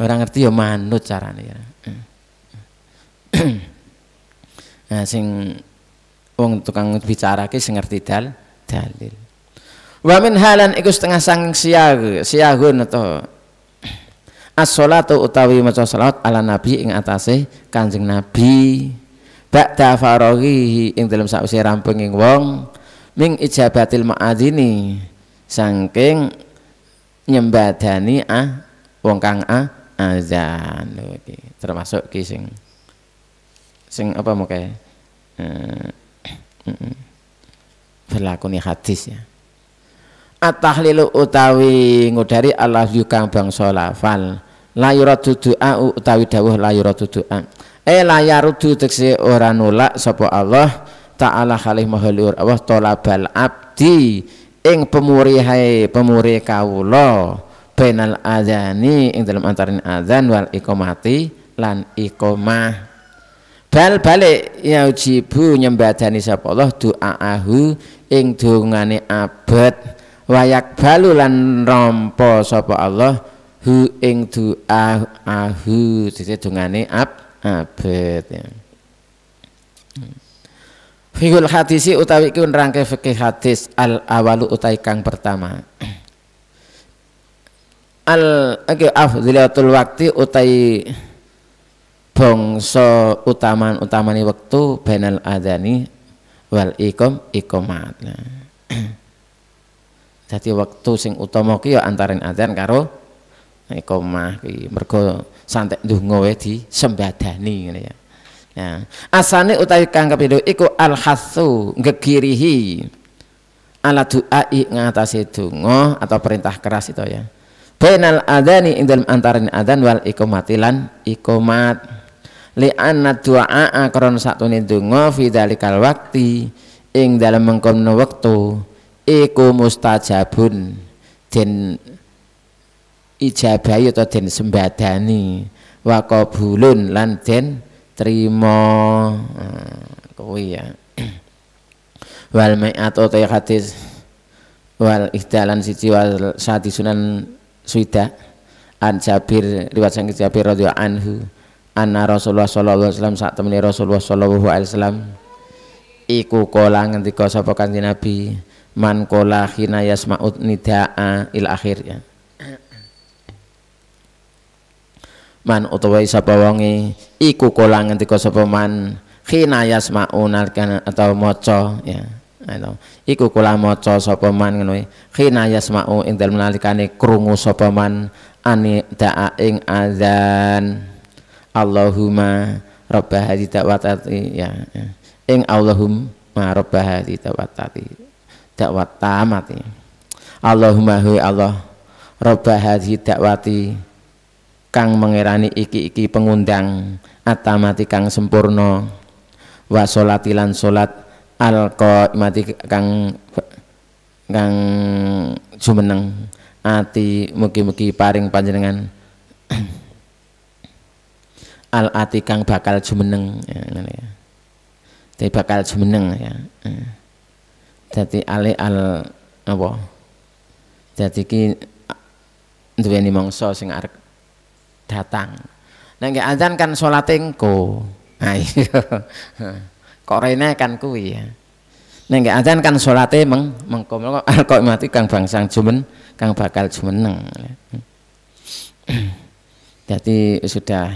Orang ngerti ya manut carane ya. nah, sing wong tukang bicara ki sing ngerti dal dalil wa min halan iku setengah sang siag siagun atau as-salatu utawi maca salat ala nabi ing atase kanjeng nabi ba'da farahi ing dalam sakwise rampung ing wong ming ijabatil ma'adini saking nyembadani ah wong kang ah azan termasuk ki sing apa mau kayak eh, berlakoni hadis ya at-tahlilu utawi ngudari Allah yukang bang lafal la yuradu du'a utawi dawuh la yuradu du'a eh la yarudu tekse ora nolak sapa Allah ta'ala halih maha Allah tolabal abdi ing pemurihai pemurih penal benal adzani ing dalam antarin adzan wal ikomati lan ikomah bal balik ya ujibu nyembadani sapa Allah doa ahu ing dungane abad wayak balulan rompo sapa Allah hu ing ahu jadi dungane ab abad ya. Fikul hadisi utawi kun rangke fikih hadis al awalu utai kang pertama al okay, afdilatul wakti utai bangsa utaman-utamani wektu benal adzani wal ikom ikomat. Jadi waktu sing utama ki ya antarin adzan karo ikomah ki mergo santek ndonga wae disembadani ngene ya. Ya, asane utai kang kepindho iku al hasu ngegirihi ala duai ngatasi donga atau perintah keras itu ya. Benal adzani ing dalam antarin adzan wal ikomatilan ikomat li'anna du'a satu satune donga fi dzalikal waktu ing dalem mengkono waktu iku mustajabun den ijabahi atau den sembadani wa qabulun lan den trima ah, kuwi ya wal mai'at utai ya hadis wal ihdalan siji wal sadi sunan suida an Jabir liwat sang Jabir radhiyallahu anhu anna Rasulullah sallallahu alaihi wasallam sak temene Rasulullah sallallahu alaihi wasallam iku kola ngendika sapa kanjeng Nabi man kola hina yasma'ut nidaa il akhir ya man utawa sapa wonge iku kola ngendika sapa man khina yasma'un atau maca ya Ano, iku kula maca sapa man ngono e. hina yasma'u ing dalem nalikane krungu sapa man ani da'a ing azan Allahumma robba hadi dakwatati ya, ya ing Allahumma robba hadi dakwatati dakwat tamati Allahumma hu Allah robba hadi dakwati kang mengerani iki-iki pengundang atamati kang sempurna wa salatilan solat al mati kang kang jumeneng ati mugi-mugi paring panjenengan al ati kang bakal jumeneng ya, ya. Jadi bakal jumeneng ya. Jadi eh. ale al apa? Jadi ki duweni mangsa sing arep datang. Nek kan nah, ajan kan salat engko. Ayo. Kok rene kan kuwi ya. Nek nah, ajan kan salat meng mengko al mati kang bangsang jumen kang bakal jumeneng. Jadi ya. sudah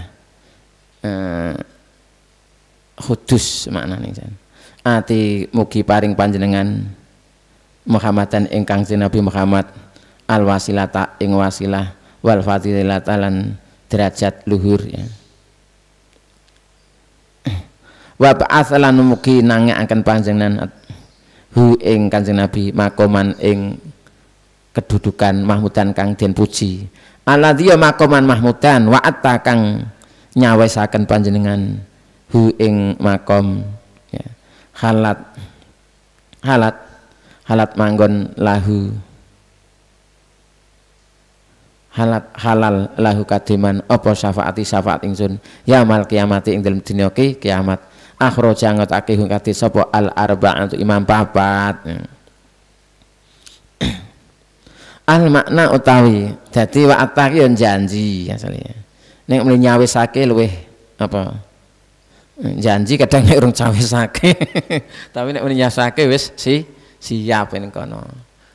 eh, kudus maknane jan. Ati mugi paring panjenengan Muhammadan ingkang Nabi Muhammad al wasilata ing wasilah wal fadilata lan derajat luhur ya. Wa ba'ats lan mugi akan panjenengan hu ing Kanjeng Nabi makoman ing kedudukan Mahmudan kang den puji. Alladzi ya makoman Mahmudan wa atta kang nyawesaken panjenengan hu ing makom ya. halat halat halat manggon lahu halat halal lahu kadiman apa syafaati syafaat ingsun ya mal kiamati ing dalam dunia ki kiamat jangot aki sopo al sopo al arba'atu imam papat ya. al makna utawi jadi wa ataqi janji asalnya nek muni sake, luwih apa janji kadang nek urung sake, tapi nek muni sake wes si siap ning kono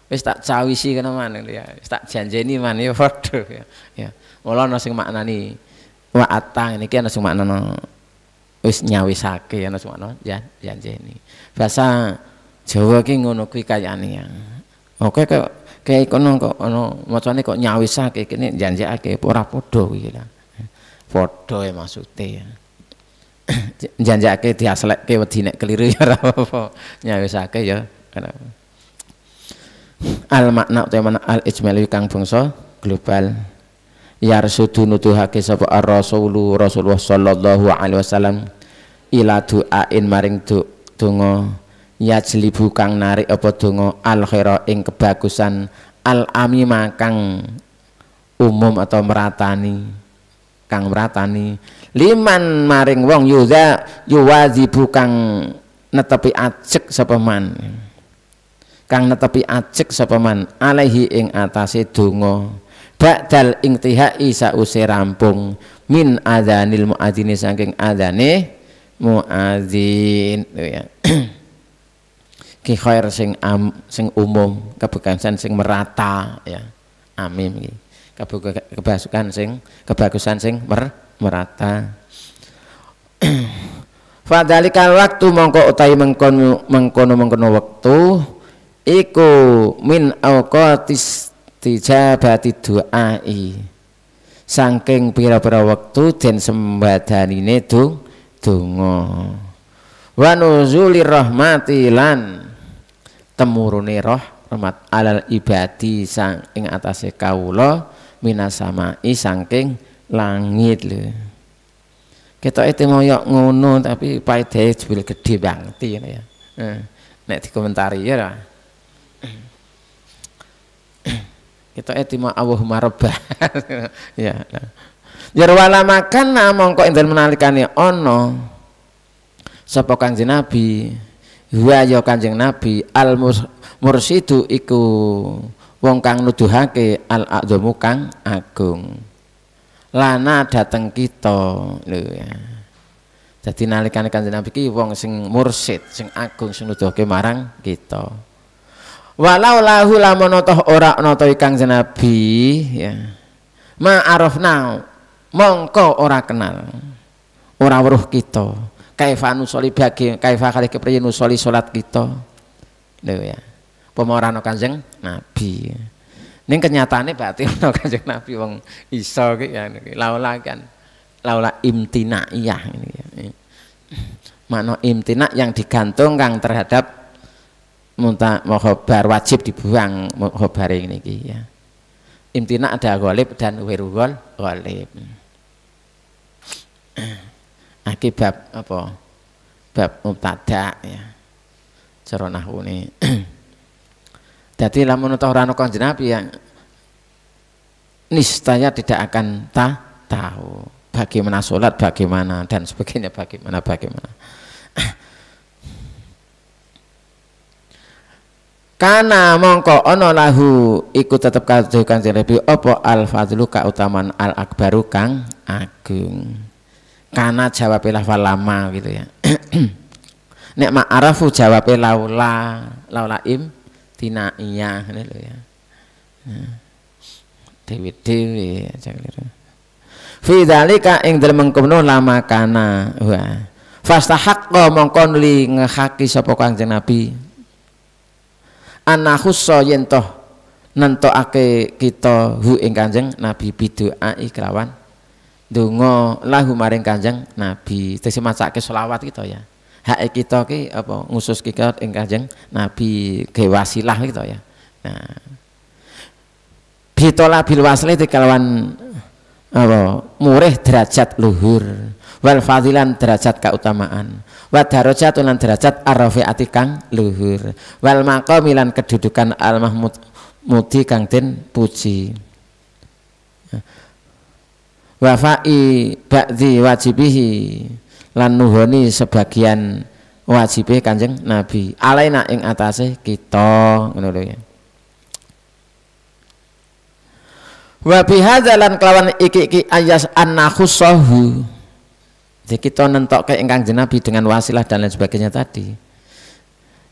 wes tak cawe kena man ya wis tak janjeni mana ya foto ya ya mulo ana sing maknani wa atang niki ana sing wes nyawe sake ana sing maknana ya janjeni bahasa Jawa ki ngono kuwi kayane ya oke kok kayak kono kok ana macane kok nyawisake kene janjekake ora padha kuwi gitu padha e maksude ya, ya. janjake diaslekke wedi nek keliru ya ora apa-apa nyawisake ya al makna utawa mana al ijmal kang bangsa global yarsudu nuduhake sapa ar rasulu rasulullah sallallahu alaihi wasallam ila duain maring du, donga yajlibu kang narik apa donga al khaira ing kebagusan al amima kang umum atau meratani kang nih liman maring wong yuza yuwazi kang netepi acik sepeman kang netepi acik sepeman alaihi ing atase donga ba'dal isa sause rampung min adzanil muadzini saking adzane muadzin ya ki khair sing am, sing umum kebekansan sing merata ya amin gitu. Kebagusan sing kebagusan sing mer, merata Fadzalikal waktu mongko utai mengkono mengkono mengkono waktu iku min awqatis tijabati duai saking pira-pira waktu dan den ini dung dungo wa nuzulir rahmati lan temurune roh rahmat alal ibadi sang ing atase kaulo minasama'i sangking langit lho kita itu moyok ngono tapi pahitnya jubil gede bangti ya nek dikomentari ya lah kita itu mau awuh marabah ya jarwala ya. ya makan namong kok intel menalikani ono sapa kanjeng nabi wa ya kanjeng nabi al mursidu iku wong kang nuduhake al a'dzamu kang agung lana dateng kita lho ya jadi nalikane kanjeng Nabi ki wong sing mursid sing agung sing nuduhake marang kita walau lahu lamun toh ora ana to kanjeng Nabi ya ma arafna mongko ora kenal ora weruh kita kaifa nusoli bagi kaifa kali kepriye nusoli salat kita lho ya pemarana Kanjeng Nabi. Ning kenyataannya berarti ana Kanjeng Nabi wong iso gitu ya laula kan laula iya ini ya. Makna imtina yang digantung kang terhadap muta mohobar wajib dibuang mohobar ini gitu ya. Imtina ada golip dan werugol golip. Akibat apa? Bab mubtada ya. Cara nahwu Jadi lamun utawa ora ana Nabi yang niscaya tidak akan ta tahu bagaimana sholat bagaimana dan sebagainya bagaimana bagaimana karena mongko ono lahu ikut tetap kaduh kanjeng opo al fadlu ka utaman al akbaru kang agung karena jawabilah falama gitu ya nek ma'arafu jawabilah laula laula im Fina'iyah ini lho ya. Nah. Dewi-dewi aja keliru. Fi dzalika ing dalem mengkono lama kana. Wah. Fastahaqqa mongko li ngehaki sapa Kanjeng Nabi. Ana khussa yen toh nentokake kita hu ing Kanjeng Nabi bidoa ikrawan donga lahu maring Kanjeng Nabi. Tesi macake selawat kita ya hak kita ki apa ngusus kita ing Kanjeng Nabi kewasilah wasilah gitu ya. Nah. Bitola bil di kalawan apa murih derajat luhur wal fadilan derajat keutamaan wa darajat lan derajat arrafiati kang luhur wal maqami lan kedudukan al mahmud mudi kang den puji nah. wafai ba'di wajibihi lan nuhoni sebagian wajib Kanjeng Nabi alaina ing atase kita ngono lho ya wa hadzalan kelawan iki iki ayas anna jadi kita nentokke ing Kanjeng Nabi dengan wasilah dan lain sebagainya tadi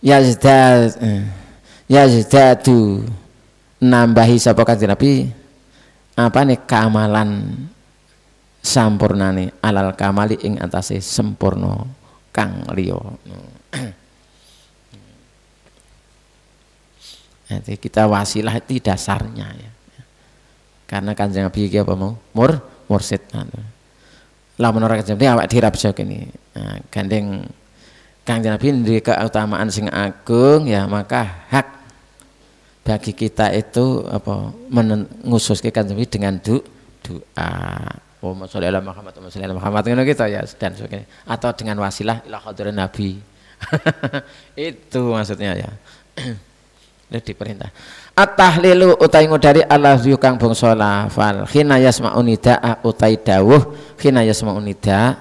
Ya ya yazdad eh, yazdadu nambahi sapa Kanjeng Nabi apa nih keamalan sampurnane alal kamali ing atase sempurna kang liya Nanti kita wasilah itu dasarnya ya. Karena kanjeng Nabi iki apa mau? Mur mursid. Lah menurut kanjeng Nabi awak sok ini. Nah, gandeng kanjeng Nabi di keutamaan sing agung ya maka hak bagi kita itu apa mengususkan kanjeng Nabi dengan du, doa. Oh, masalah ala Muhammad masalah sholli ala Muhammad ngono gitu ya dan sebagainya atau dengan wasilah ila hadirin nabi itu maksudnya ya itu diperintah at-tahlilu utai ngudari Allah yukang bangsa lafal khina yasma nida'a utai dawuh khina yasma nida'a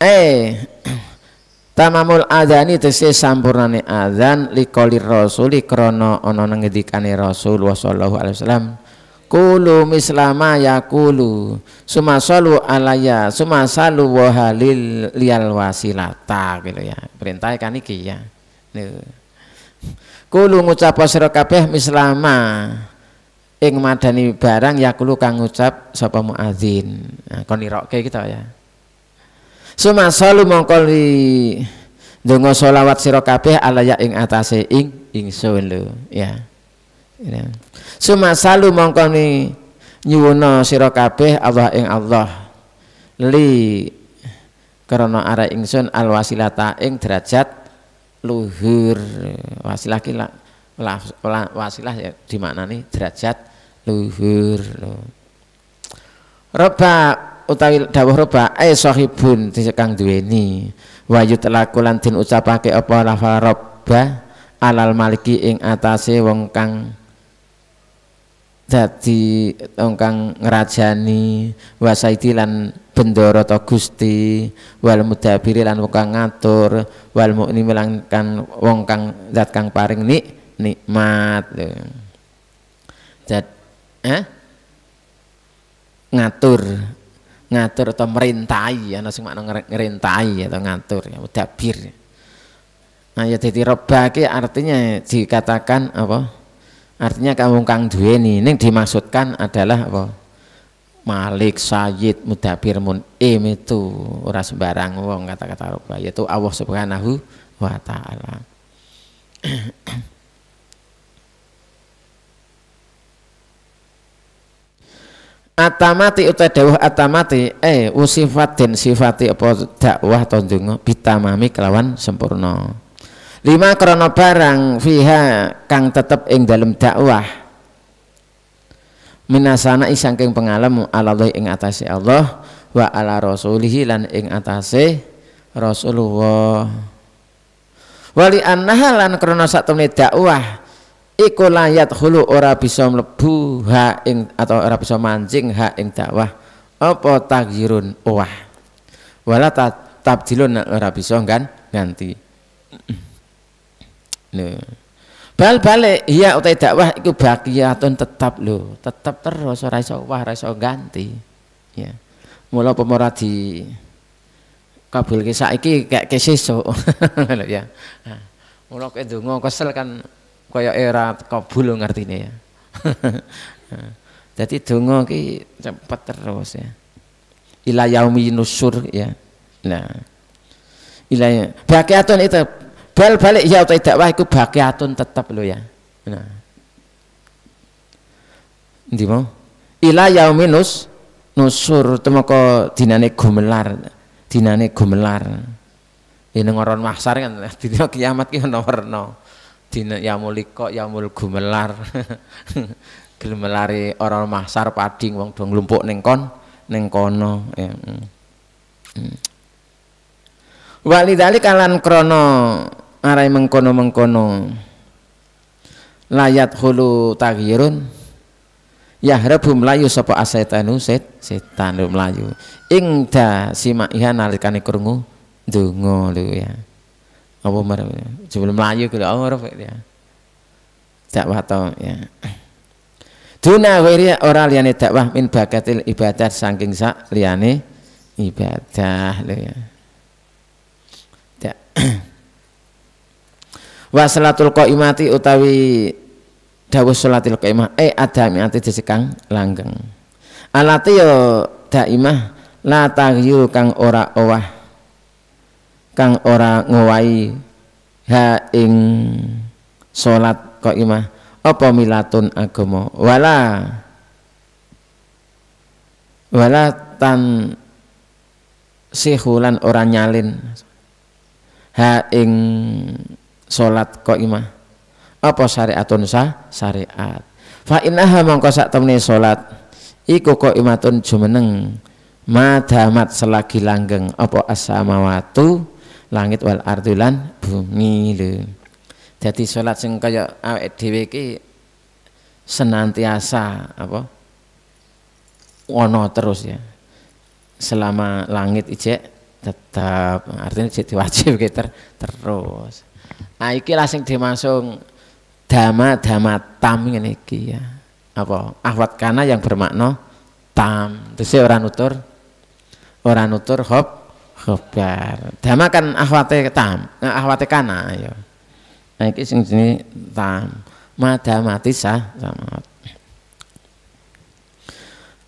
eh tamamul adzani sempurna sampurnane adzan liqolir rasuli krana ono ngendikane rasul wassalamu alaihi wasallam Kulu mislama yakulu Sumasalu alaya Sumasalu wahalil lial wasilata gitu ya Perintah kan iki ya Kulu ngucap sira kabeh mislama ing madani barang yakulu kang ngucap sapa muadzin. Nah, koni nirokke kita ya. Sumasalu salu li donga selawat sira alaya ing atase ing ingsun lu ya. ya suma salu mongko ni nyuwuna sira kabeh Allah ing Allah li karena arah ingsun al wasilata ing derajat luhur wasilah kila wasilah ya di mana nih derajat luhur Roba utawi dawuh roba ay sahibun kang duweni wayu telakulan din ucapake apa lafal robba alal maliki ing atase wong kang dadi tongkang ngrajani wasaiti lan bendoro to Gusti wal mudabiri lan wong kang ngatur wal mukmin melangkan kan wong kang zat kang paring nik nikmat zat eh ngatur ngatur atau merintai ana sing makna ngerintai atau ngatur ya mudabir nah ya dadi robaki artinya dikatakan apa Artinya kamu kang duwe nih, ini dimaksudkan adalah apa? Malik, Sayyid, Mudabir, Mun'im e, itu ora sembarang wong kata-kata rupa yaitu Allah Subhanahu wa taala. Atamati uta dawuh atamati eh usifat den sifati apa dakwah to bitamami kelawan sempurna lima krono barang fiha kang tetep ing dalam dakwah minasana isangking pengalamu Allah ing atase Allah wa ala rasulihi lan ing atase Rasulullah wali annahalan krono satemene dakwah iku layat hulu ora bisa mlebu ha ing atau ora bisa mancing ha ing dakwah apa takjirun wah wala tabdilun ora bisa kan ganti Lho. Bal balik iya utai dakwah iku bakiyatun tetap lho, tetap terus ora iso wah ora iso ganti. Ya. Mula pemora di kabul kisah iki kayak kesiso ya. Nah, mula kayak dungo kesel kan kaya era kabul ngerti ini ya. Jadi dungo ki cepat terus ya. ilayah nusur ya. Nah. Ila ya- bakiyatun itu bal balik ya atau tidak wah itu bakiatun tetap lo ya nah di mau ila yauminus nusur temoko dinane gumelar dinane gumelar ini ngoron mahsar kan dina kiamat kita nomor no. dina yaumul liqa gumelar gumelari orang mahsar pading wong dong lumpuk nengkon, nengkono. Wali kono ya. Hmm. Mm. kalan krono arai mengkono-mengkono layat hulu tagirun ya rebum layu sapa asetanu set setan melayu ingda simak iha nalikane kurungu donga lu ya apa ya jubil melayu kuwi ora ya dakwah to ya Duna wiri ora liyane dakwah min bakatil ibadah saking sak liyane ibadah lho ya. Tak wa salatul qaimati utawi dawuh salatil qaimah eh adami ati disekang langgeng alati yo ya daimah la taghyul kang ora owah kang ora ngowahi ha ing salat qaimah apa milatun agama wala wala tan sihulan ora nyalin ha ing salat qaimah apa syariatun sah syariat fa innaha mangko sak temne salat iku qaimatun jumeneng madamat selagi langgeng apa as langit wal ardulan bumi lho Jadi salat sing kaya awake dhewe senantiasa apa ono terus ya selama langit ijek tetap artinya jadi wajib gitu terus Nah iki lah sing dimasung dama dama tam ini iki ya apa ahwat kana yang bermakna tam terus orang nutur orang nutur hop hopar dama kan ahwate tam nah, ahwate kana ya nah, iki sing jenenge tam madamati sah sama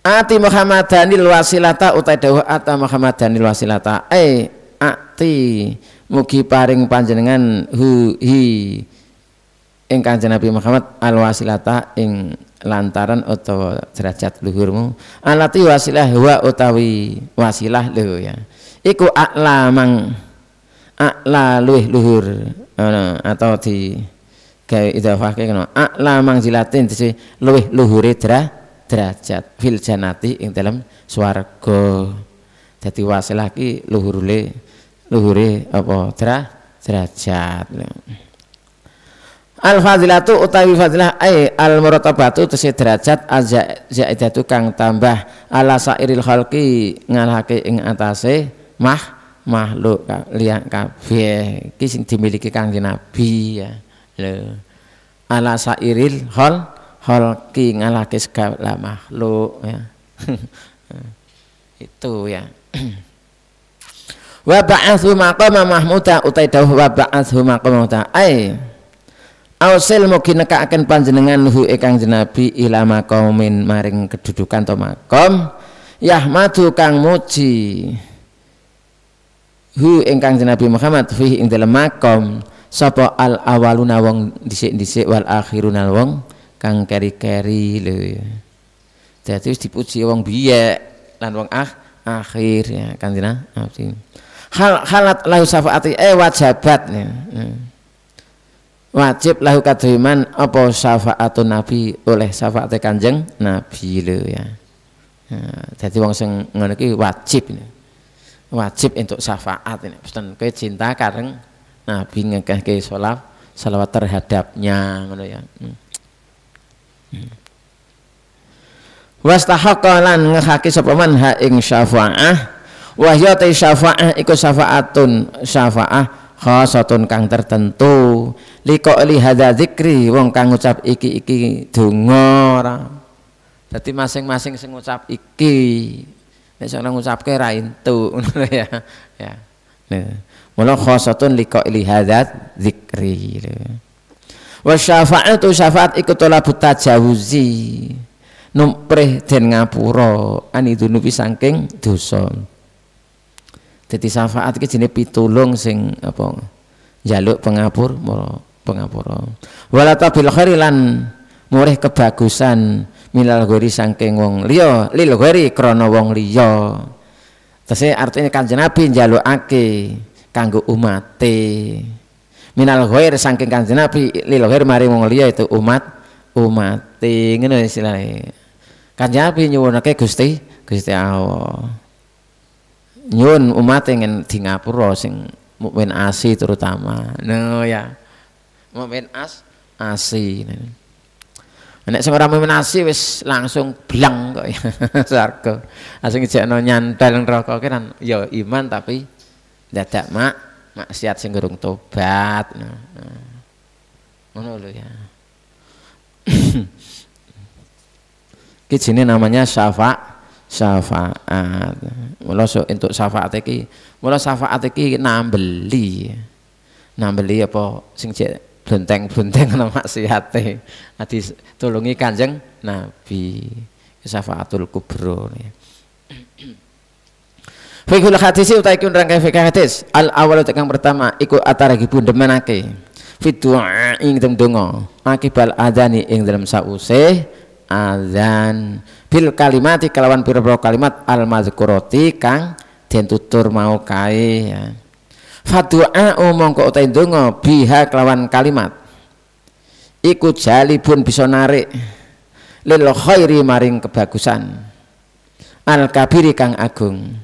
Ati Muhammadanil wasilata utai atau ata Muhammadanil wasilata. Eh, ati mugi paring panjenengan hu hi ing Kanjeng Nabi Muhammad al wasilata ing lantaran utawa derajat luhurmu alati wasilah huwa utawi wasilah lho ya iku akla mang akla luih luhur ana atau di gawe idhofahke kena akla mang zilatin dise luih luhure dra, derajat fil janati ing dalam swarga dadi wasilah ki luhurule luhure apa dra derajat al fadilatu utawi fadilah ai eh, al muratabatu tese derajat aja kang tambah ala sairil khalqi ngalahake ing atase mah makhluk liang kabeh iki sing dimiliki kanjeng nabi ya lho ala sairil hal halki ngalahke segala makhluk ya itu ya wa ba'athu maqama mahmuda utai dawuh wa ba'athu maqama mahmuda ai ausil mugi nekakaken panjenengan hu ikang jenabi ila maqamin maring kedudukan to maqam yahmadu kang muji hu ingkang jenabi Muhammad fi ing sopo maqam sapa al awaluna wong dhisik-dhisik wal akhiruna wong kang keri-keri lho dadi wis dipuji wong biye lan wong ah akhir ya kanjena abdi halat lahu syafaati eh wajabat hmm. wajib lahu kadriman apa syafaatu nabi oleh syafaat kanjeng nabi lo ya hmm, jadi wong sing ngono iki wajib ini. wajib untuk syafaat ini pesan kowe cinta kareng nabi ngekehke salat salawat terhadapnya ngono ya hmm. hmm. Wastahaqalan ngehaki sapa ha ing syafa'ah wahya syafa'ah iku syafa'atun syafa'ah khasatun kang tertentu liko li hadza zikri wong kang ngucap iki iki donga ora dadi masing-masing sing ngucap iki nek sing ngucapke ra entu ngono ya ya mula khasatun liko li hadza zikri wa syafa'atu syafa'at iku talabut tajawuzi numpreh den ngapura anidunubi saking dosa jadi syafaat ki jenenge pitulung sing apa jaluk pengapur pengapur. Walata bil khairi lan murih kebagusan milal gori saking wong liya lil gori krana wong liya. Tese artinya Kanjeng Nabi njalukake kanggo umate. Minal ghair saking Kanjeng Nabi lil ghair mari wong liya itu umat umate ngono istilahnya. Kanjeng Nabi nyuwunake Gusti Gusti Allah nyun umat ingin di ngapura sing mukmin asi terutama no nah, ya mukmin as asi nek sing ora mukmin asi wis langsung belang kok ya sarko asing jekno nyantel neraka kan ya iman tapi dadak mak maksiat sing gerung tobat nah, nah. ngono lho ya Ki namanya syafa' syafaat mula so, untuk syafaat iki mula syafaat iki nambeli nambeli apa sing cek blenteng-blenteng ana maksiate adi tulungi Kanjeng Nabi syafaatul kubro ya. Fikul hadis utai kun rangkai fikih hadis al awal yang pertama ikut pun demenake Fitua ing dalam dongo. akibal adani ing dalam sause adzan bil kalimati kelawan pura-pura kalimat al mazkurati kang den tutur mau kae ya. Fadu'a mongko utahe donga biha kelawan kalimat iku jalibun bisa narik lil khairi maring kebagusan al kabiri kang agung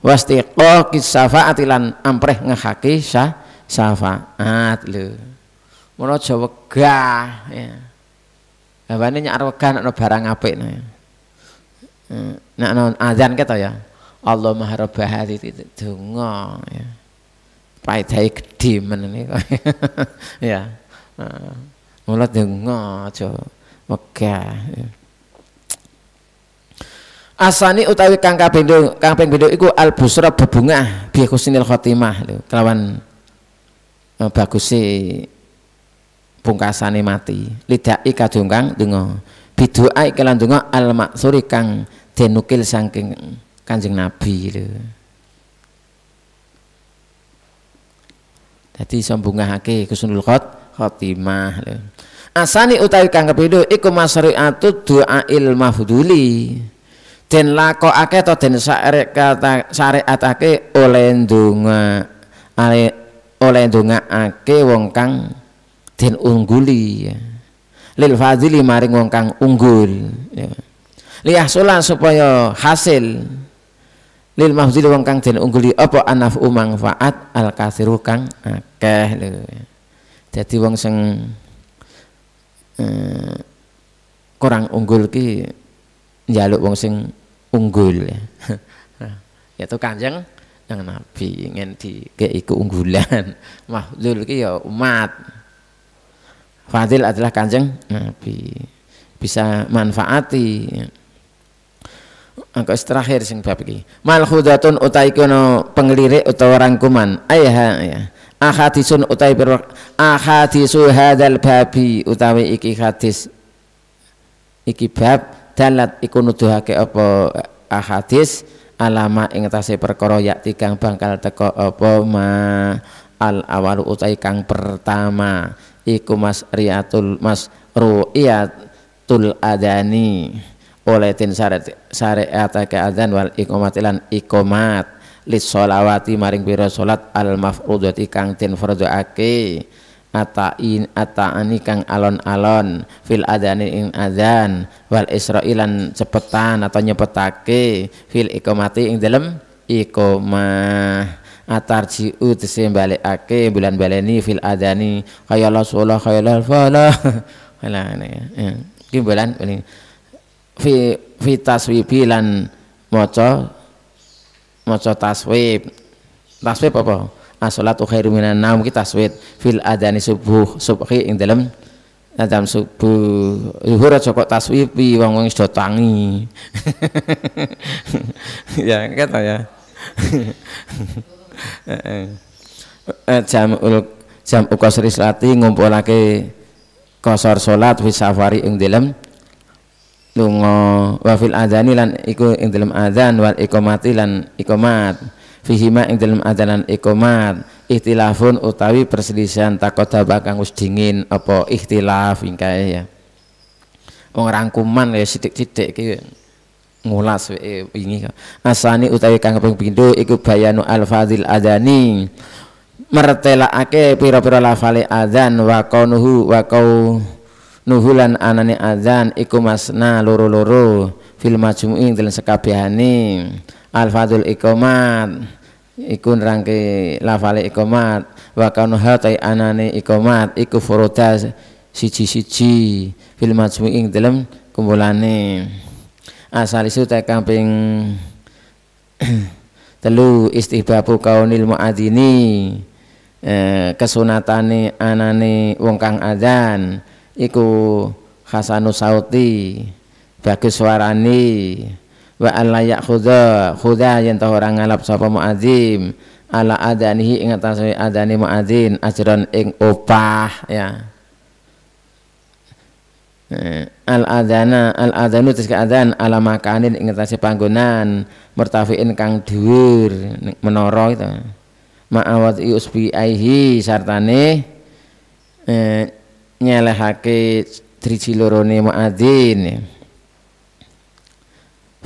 wastiqo kisafa lan ampreh ngehaki syah syafaat lho mono Jawa wegah ya ini nyar wegah ana barang apik ini nah, ya. Nah ana azan kita ya Allah maha roba hati itu donga ya faedahe gedhe menene kok ya mulut donga aja oke. Ya. Asani utawi kang kapindho kang ping iku al busra bebungah bi khotimah lho kelawan eh, sih pungkasane mati ika kadung kang donga bidoa kelan donga al maksuri kang denukil saking kanjeng nabi lho jadi sombongahake kusnul khot khotimah lho asani utawi kang kepindo iku doa duail mahduli den ake to den atake oleh dunga oleh ake wong kang den ungguli lil fadili maring wong kang unggul ya liah sulan supaya hasil lil mahzuli wong kang den ungguli apa anaf umang faat al kasiru kang akeh lho dadi wong sing eh, kurang unggul ki njaluk wong sing unggul ya yaitu kanjeng yang nabi ingin di keunggulan mahzul ki ya umat Fadil adalah kanjeng Nabi bisa manfaati Angka terakhir sing bab iki. Mal khudatun utai kono penglirik utawa rangkuman. Ayaha ya. Ahadisun utai bir ahadisu hadal babi utawi iki hadis. Iki bab dalat iku nuduhake apa ahadis alama ing tase perkara yakti kang bakal teko apa ma al awal utai kang pertama iku mas riatul mas ru'iyatul adani Uletin syarat syariat keadaan wal ilan ikomat lis solawati maring biro solat al mafrudat kang tin farduake ata'in ata'ani kang alon-alon fil adani ing adan wal isra'ilan cepetan atau nyepetake fil ikomati ing dalam ikomah atarji tesim balikake bulan baleni fil adani kaya solah sholah kaya falah kayalah ini bulan ini fi fi taswibi lan maca maca taswib taswib apa as-salatu khairu minan naum kita taswib fil adani subuh subhi ing dalam Adam subuh zuhur aja kok taswibi wong wong sudah tangi ya kata ya eh, jamul jam ukosri selati ngumpulake kosor solat wis safari ing dalam lunga wafil fil adzani lan iku ing dalam adzan wal ikomati lan ikomat fihima ing dalam adzan lan iqamat ikhtilafun utawi perselisihan takota bakang us dingin apa ikhtilaf ingkae ya wong rangkuman ya sithik-sithik iki ngulas wingi asani utawi kang ping pindho iku bayanu alfazil adzani mertelakake pira-pira lafale adzan wa qanuhu wa qau nuhulan anane azan iku masna loro-loro fil majmu'i dalam sekabehane alfadul ikomat iku rangke lafale ikomat wa kanu hatai anane ikomat iku furuda siji-siji fil majmu'i dalam kumpulane asal isu kamping telu istibabu kaunil muadzini eh, kesunatane anane wong kang adzan iku Hasanu Sauti bagus suarani wa alla ya'khudha khudha yen ta ora ngalap sapa muadzim ala adanihi ing atase adani muadzin ajran ing opah ya eh, al adana al adanu tes adan ala makanin ing atase panggonan mertafiin kang dhuwur menara itu ma'awat usbi aihi sartane eh, nyelehake driji lorone muadzin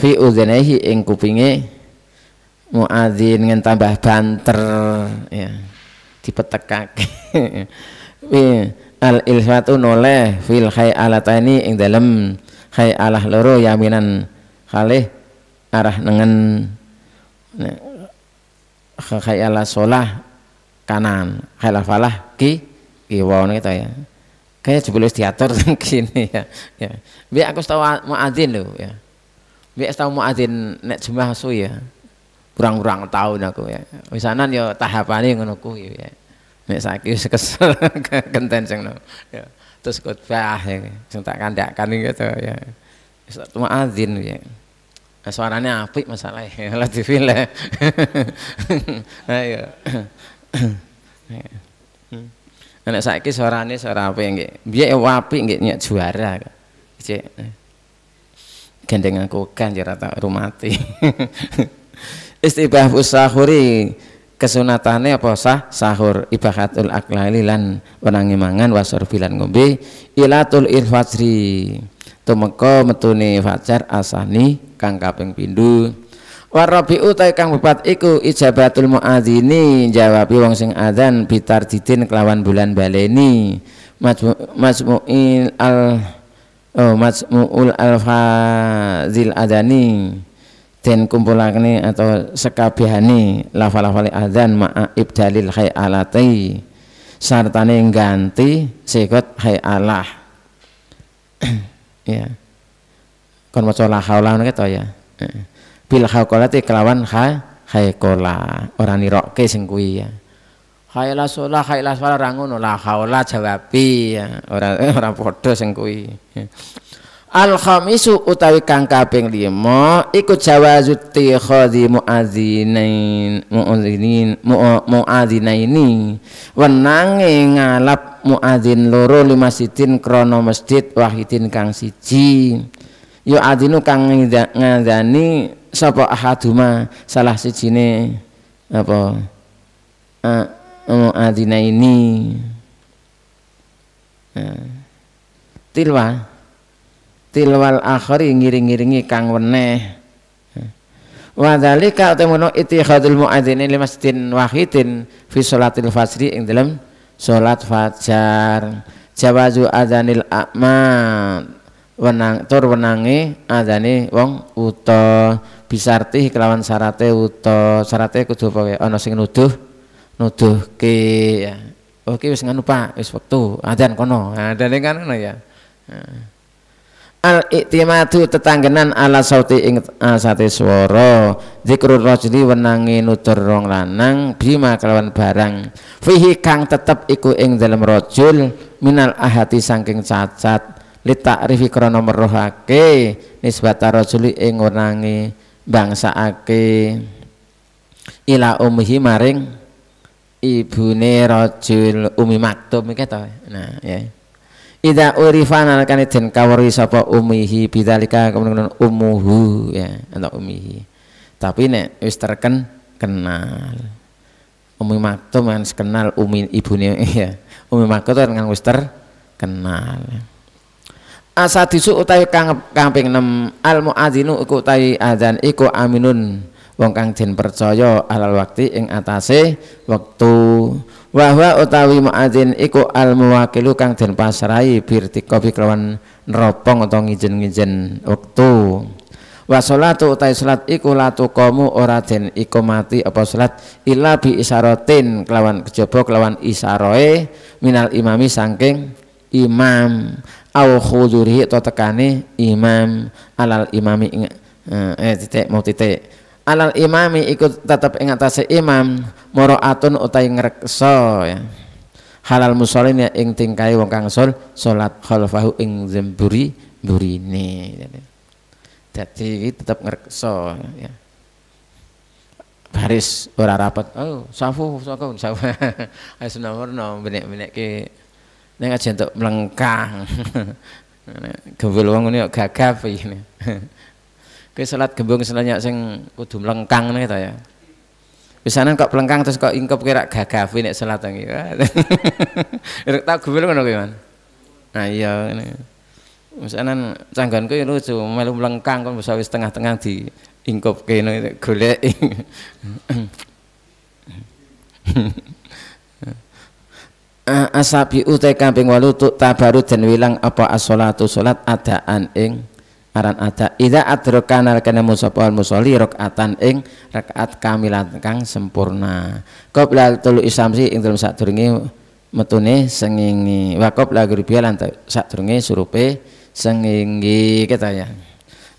fi udhnaihi ing kupinge muadzin ngen tambah banter ya dipetekake al ilfatu noleh fil khayalatani ing dalem alah loro yaminan kalih arah nengen alah solah kanan khayalah falah ki kiwon kita ya kayak jebul wis diatur gini ya. ya. Biar aku tahu muadzin lu ya. Biar tahu muadzin nek jumlah su ya. Kurang-kurang tahun aku ya. Wisanan yo tahapan ini kuwi ya. Nek sakit wis kesel kenten sing no. ya. Terus khotbah ya sing tak kandakkan gitu ya. Wis muadzin ya. Nah, suaranya apik masalah ya, lah TV lah. Ayo. Ya. Nah, nek saiki suarane suara yang nggih. Biar wapi nggih nyak juara. Cek. Gendeng aku kan jera ya tak rumati. Istibah usahuri kesunatannya apa sah sahur ibahatul aklali lan wenangi mangan bilan ngombe ilatul irfajri tumeko metuni fajar asani kang kaping pindu warabi utai kang bupat iku ijabatul muadzini jawab wong sing adzan didin kelawan bulan baleni majmu'il al oh al fazil adani dan kumpulakne atau sekabehane lafal-lafal adzan ma'a ibdalil khayalati sartane ganti sikot khayalah ya kon maca la haula ngono ya bil khaiqolati e kelawan kha khaiqola orang nirokke sing kuwi ya khaila sholah khaila sholah rangono la haula jawabi ya ora ora padha sing kuwi ya. al khamisu utawi kang kaping 5 iku jawazu tikhadhi muadzinain muadzinin muadzinaini wenange ngalap muadzin loro lima sidin krana masjid wahidin kang siji yo adinu kang ngandani sapa ahaduma salah ne apa adina ini tilwa tilwal akhir ngiring-ngiringi kang weneh wa dzalika utamono ittihadul muadzin li masjidin wahidin fi sholatil fajri ing dalam sholat fajar jawazu adzanil a'ma wenang tur wenange adzane wong uta bisarti kelawan syarate uta syarate kudu apa oh ana sing nuduh nuduhke ya. oke oh, ki wis nganu Pak, wis wektu adzan ah, kono. Adane ah, kan ngono ya. Ah. Al iktimadu tetanggenan ala sauti ing uh, sate swara zikrul rajuli wenangi nutur rong lanang bima kelawan barang fihi kang tetep iku ing dalam rajul minal ahati saking cacat litakrifi krana merohake nisbata rajuli ing wenangi bangsa ake ila umhi maring ibune rajul umi maktum iki to. Nah, ya. Ida urifan alkan den kawri sapa umihi bidzalika kemudian umuhu ya atau umihi. Tapi nek wis terken kenal. Umi maktum kan kenal umi ibune ya. Umi maktum kan wis terkenal. kenal asadisu utawi kang kamping enam al muadzinu iku utawi azan iku aminun wong kang den percaya alal wakti ing atase wektu wahwa utawi muadzin iku al muwakilu kang den pasrai kopi kelawan neropong atau ngijen-ngijen wektu wa salatu utai salat iku latu komu ora den iku mati apa salat illa bi isarotin kelawan kejaba kelawan isaroe minal imami saking imam au khudurihi atau tekane imam alal imami eh, eh titik mau titik alal imami ikut tetap ingat tase imam moro atun utai ngerekso ya halal musolin ya ing tingkai wong kang sol solat khalfahu ing zemburi burine ya. jadi tetap ngerekso ya baris ora rapat oh safu safu safu ayo senawarno benek-benek ke Neng aja untuk melengkang gembul wong ngene ya gagap ini. kuwi salat gembung selanya sing kudu melengkang ngene ta ya pisanan kok pelengkang terus kok ingkep kira kafe nek salat iki rek tau gembul ngono kuwi man nah iya ngene misalnya cangganku ya lucu melu melengkang kan bisa wis tengah-tengah di ingkop kene golek asabi eh, eh, utai kambing walu tuk tabaru dan wilang apa asolatu solat adaan ing aran ada ida adrokan arkana musafal musoli rokatan ing rakaat kamilan kang sempurna qabla tulu isamsi ing dalam turungi metune sengingi wa qabla lantai lan turungi surupe sengingi kita ya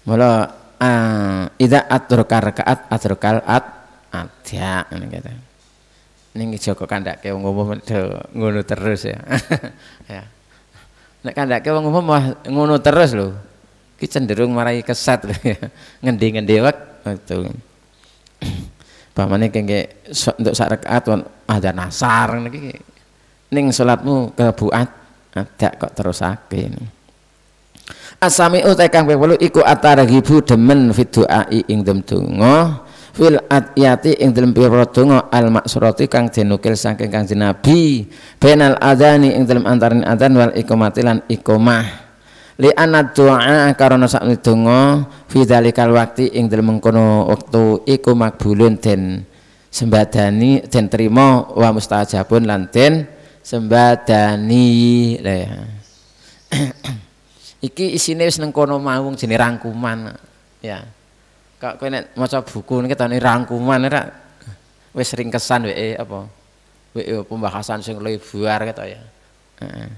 malah eh, ida adrokar rakaat adrokal at adya ngene kata Ning Joko kandake wong umum ngono terus ya. ya. Nek kandake wong umum wah ngono terus lho. Ki cenderung marai kesat lho ya. Ngendi-ngendi waktu. Pamane so, untuk sak rakaat ada ah, nasar niki. Ning salatmu kebuat ada kok terus ini. Asami utekang piwelu iku atarghibu demen fitu ai ing dem tungo fil atyati ing dalam pira donga al maksuroti kang jenukil saking kang jenabi benal adani ing dalam antaran adan wal ikomatilan ikomah li anna doa karena sakne donga fi dzalikal ing dalam mengkono waktu iku makbulun den sembadani den terima wa mustajabun lan den sembadani ya. iki isine wis neng kono mau jenenge rangkuman ya kak kowe nek maca buku niki tani rangkuman ora wis sering kesan wae apa wae pembahasan sing luwih buar kata ya heeh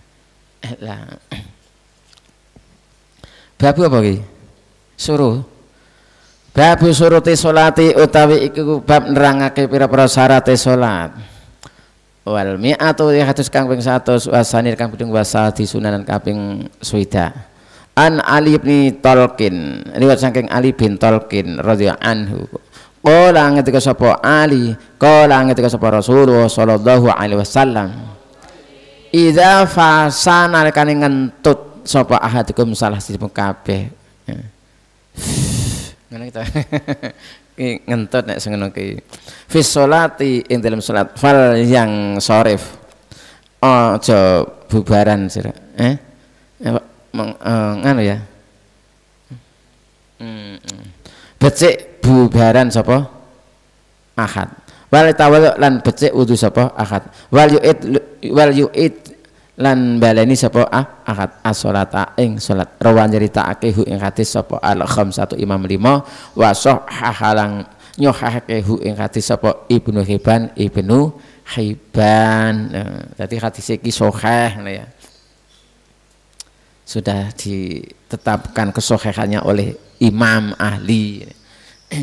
eh, lah babu apa iki suruh babu suruti salati utawi iku bab nerangake pira-pira syarate salat wal mi'atu ya hadis kang ping 100 wasanir kang ping wasal di sunanan kaping swida an Ali bin Tolkin riwayat saking Ali bin Tolkin radhiyallahu anhu Kala ngetika sapa Ali, kala ngetika sapa Rasulullah sallallahu alaihi wasallam. Idza fasana kan ngentut sapa ahadikum salah siji kabeh. Ya. Ngene kita. ngentut nek sing ngono ki. Fi sholati ing dalam salat fal yang sorif. Aja bubaran sira. Eh? meng, uh, ya hmm, hmm. becik bubaran sapa ahad wal tawallu lan becik wudu sapa ahad wal yu'id wal yu'id lan baleni sapa ah, ahad as-salata ing salat rawan nyeritakake hu ing hadis sapa al satu imam lima wa sahahalang nyohahake hu ing hadis sapa ibnu hibban ibnu hibban nah, tadi hadis iki sahih ya sudah ditetapkan kesohehannya oleh imam ahli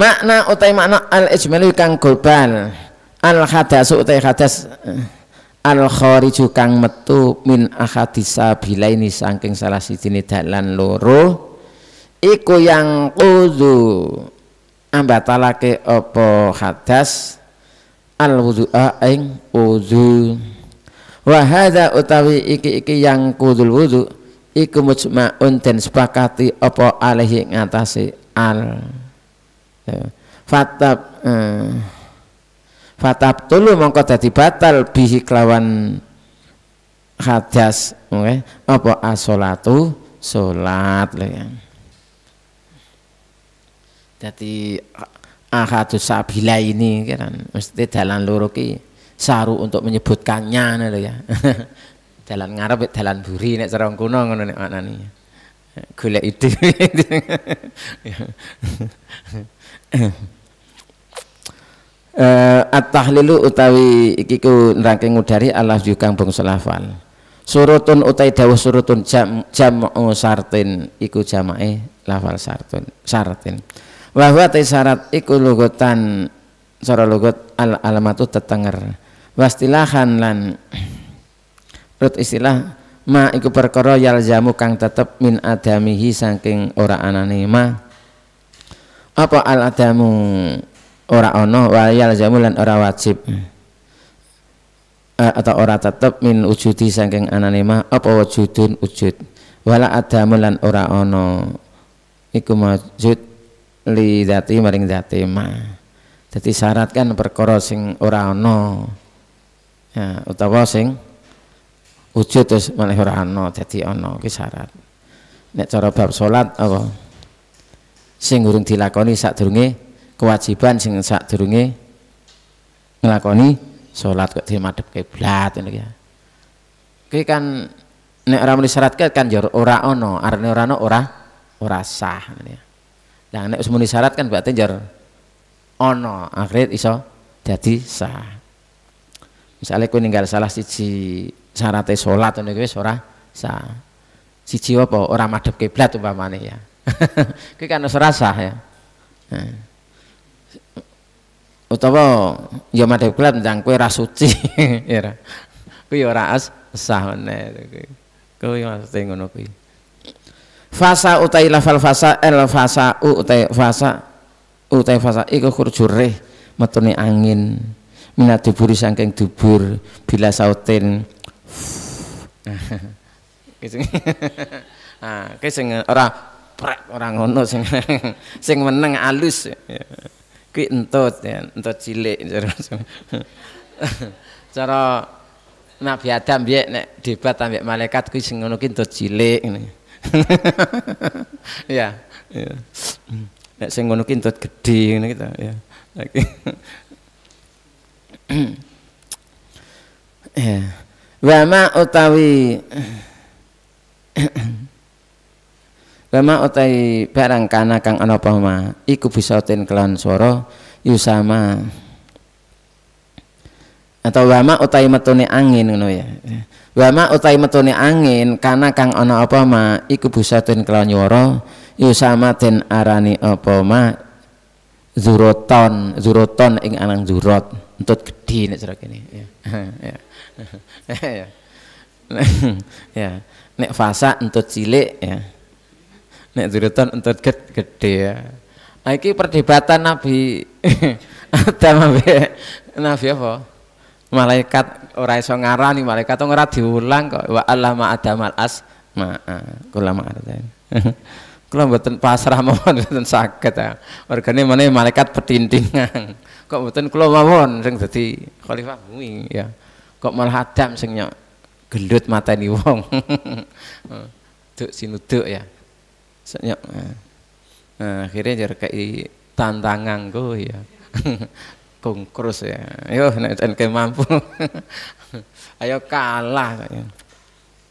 makna utai makna al ijmalu kang global al hadas utai hadas al khariju kang metu min ahadisa bila ini saking salah sitine dalan loro iku yang kudu ambatalake opo hadas al wudu'a ing wudu' wahada utawi iki-iki yang kudul wudu iku mujma'un den sepakati apa alaihi ngatasi al ya. fatab eh, fatab tulu mongko dadi batal bihi kelawan hadas okay. apa asolatu solat lho ya ahadus sabila ini kan mesti jalan luruki ki saru untuk menyebutkannya ngono ya. dalan ngarep dalan buri nek cara kuno ngono nek maknane. Golek ide. Uh, at-tahlilu utawi iki ku udari ngudari Allah yukang bung selafal Surutun utai dawuh surutun jam jam'u sartin iku jamae lafal sartun sartin. Wa huwa syarat iku lugatan cara lugat al alamatu tetenger wastilahan lan rut istilah ma iku perkara yalzamu kang tetep min adamihi saking ora anane ma apa al adamu ora ono wa yalzamu lan ora wajib uh, atau ora tetep min wujudi saking anane ma apa wujudun wujud wala adamu lan ora ono iku wujud li dati maring dati ma teti syarat kan perkara sing ora ono ya, utawa sing wujud terus malah ora ana dadi ana iki syarat nek cara bab salat apa sing urung dilakoni sadurunge kewajiban sing sadurunge nglakoni salat kok dimadhep kiblat ngono ya iki kan nek ora muni syarat kan yo ya ora ana arene ora ana ora ora sah ya lah nek wis muni syarat kan berarti jar ya ana akhirat iso jadi sah misalnya kau ninggal salah siji syaratnya sholat atau kuwi ora sa siji apa ora madhep kiblat umpamane ya kau kan harus rasa ya nah. utawa ya madep kiblat ndang kau rasuci ya kau ya as sah meneh kau yang harus tengok nopo fasa utai lafal fasa el fasa u utai fasa utai fasa iku kurjureh metune angin minat diburi sangking dubur bila sautin ah sing ora prek ora ngono sing sing meneng alus kuwi entut ya entut cilik cara Nabi Adam biar nek debat ambek malaikat kuwi sing ngono kuwi entut cilik ya ya nek sing ngono kuwi entut gedhe ngene gitu ya wa eh, ma utawi wa ma utawi barang kana kang ana apa ma iku bisa ten kelan swara yusama ya atau wama utawi metune angin ngono ya wama utawi metune angin kana kang ana apa ma iku ten kelan swara yusama ya den arani apa ma zuroton zuroton ing anang zurot entut gede nek cara kene ya ya ya. ya nek fasa entut cilik ya nek jurutan entut gede ya nah, iki perdebatan Nabi Adam ambek Nabi apa? Malaikat ora iso ngarani malaikat ora diulang kok wa allama al as ma kula ma'adan. kula mboten pasrah mawon mboten saged. Organe ya. meneh malaikat petintingan kok mboten kula mawon sing dadi khalifah bumi ya kok malah adam sing nyok mata mateni wong duk sinuduk ya senyok ya. nah, akhirnya tantangan tantanganku ya kongkrus ya ayo nek ke mampu ayo kalah ya.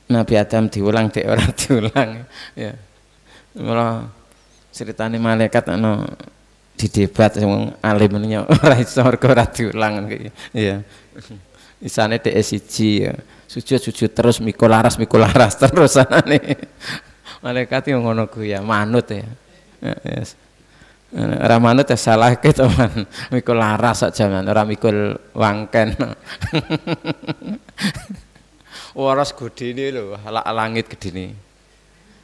Nabi Adam diulang dek ora diulang ya malah ceritane malaikat ana didebat wong alim menyo ya. ora iso ratu ora diulang ya isane dhek siji ya sujud-sujud terus mikolaras mikolaras terus sana terus anane malaikat yo ngono ya manut ya, ya yes. manut ya salah ke teman mikolaras aja man orang mikol mikul wangken waras gede ini loh langit gede ini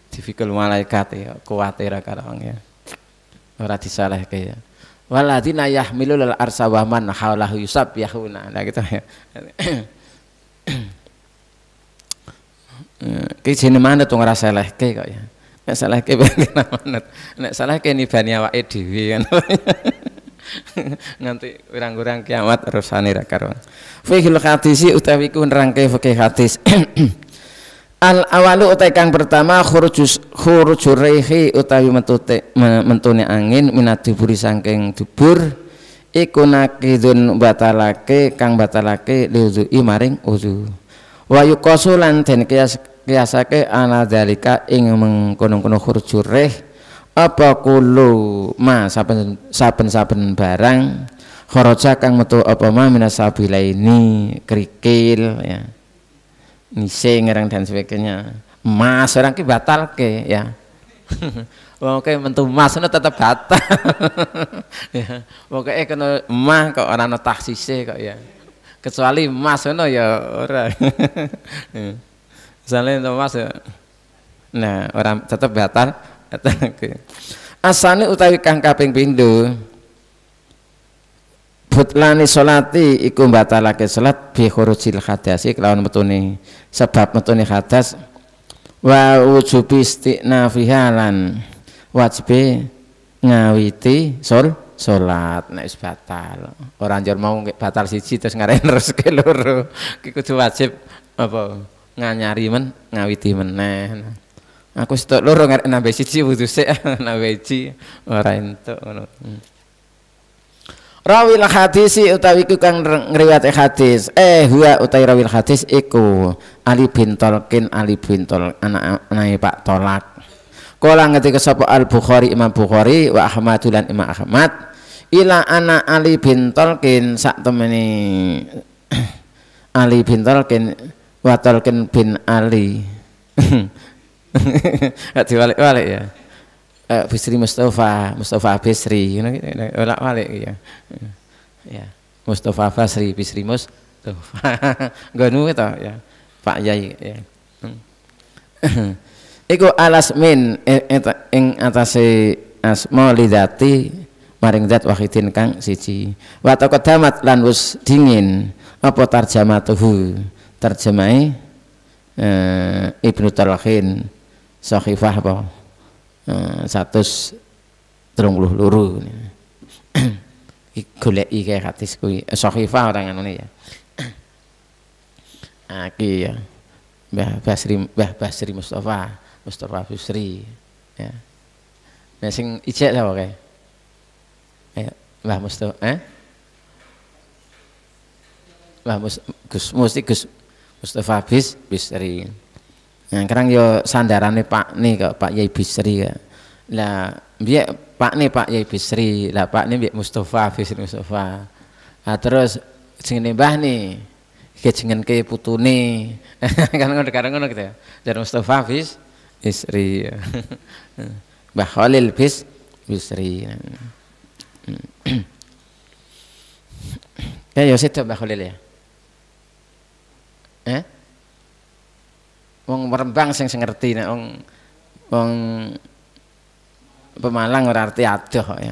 difikul malaikat ya kuatir ya karang ya ora disalehke ya waladina yahmilul arsa wa man haulahu yahuna nah gitu ya eh, ke mana mana tuh ngerasa selehke kok ya nek selehke pengen manut nek selehke nibani awake dhewe kan nanti urang-urang kiamat rusane ra karuan fihil hadisi utawi ku nerangke fikih hadis al awalu utai kang pertama khurujus khurujur utawi mentute mentune angin minat duburi saking dubur iku nakidun batalake kang batalake liudzu'i maring uzu wa yuqasu lan den kias kiasake ana dalika ing mengkono-kono khurujur apa kulu ma saben-saben barang kharaja kang metu apa ma ini kerikil ya nise ngerang dan sebagainya emas orang ke batal ke ya Oke, mentu emas itu tetap batal. ya, pokoknya eh, kena emas kok orang notah sisi kok ya. Kecuali emas itu ya orang. Ya. Misalnya emas ya. Nah, orang tetap batal. Asane utawi kang kaping pindho butlani solati iku batalake salat bi khurujil iki lawan metune sebab metune hadas wa wujubi istiqnafiha wajib ngawiti sol salat nek wis batal ora njur mau batal siji terus ngarep neruske loro iki kudu wajib apa nganyari men ngawiti meneh aku setok loro ngarep nambah siji wudu sik nambah siji ora entuk ngono hmm rawil hadisi utawi ku kang ngriwayat hadis eh huwa utawi rawil hadis iku Ali bin Tolkin Ali bin Tol anak anake Pak Tolak kala ngetika sapa Al Bukhari Imam Bukhari wa Ahmad lan Imam Ahmad ila anak Ali bin Tolkin sak temene Ali bin Tolkin wa Tolkin bin Ali Gak diwalik-walik ya uh, Bisri Mustafa, Mustafa Bisri, you know, gitu, gitu. olak balik ya. Ya, Mustafa Basri, Bisri Mustafa. Ganu itu ya. Pak Yai ya. Hmm. Iku alas min eh, eh, ing atase asma lidati maring zat wahidin kang siji. Wa taqaddamat lan wis dingin apa tarjamatuhu? Terjemahe eh, Ibnu Talhin Sahifah apa? Eh, satus terung puluh luru golek iki hadis kui eh, sahifah orang ngono ya aki ah, ya bah Basri bah Basri Mustafa Mustafa Busri ya nah sing ijek ta kae eh, bah Mustafa eh Mbah Mus Gus Musti Gus Mustafa Bis Bisri Nah, sekarang yo sandarane Pak nih kok Pak Yai Bisri ya. Lah biar Pak nih Pak Yai Bisri, lah Pak nih biar Mustafa Bisri Mustafa. Nah, terus jenenge ni, ke kejengen ke putune. kan ngono kadang ngono gitu ya. Dari Mustafa Bis Isri. Mbah Khalil Bis Bisri. ya eh, yo sedo Mbah Khalil ya. Eh? wong merembang sing ngerti nek wong wong Pemalang ora arti adoh ya.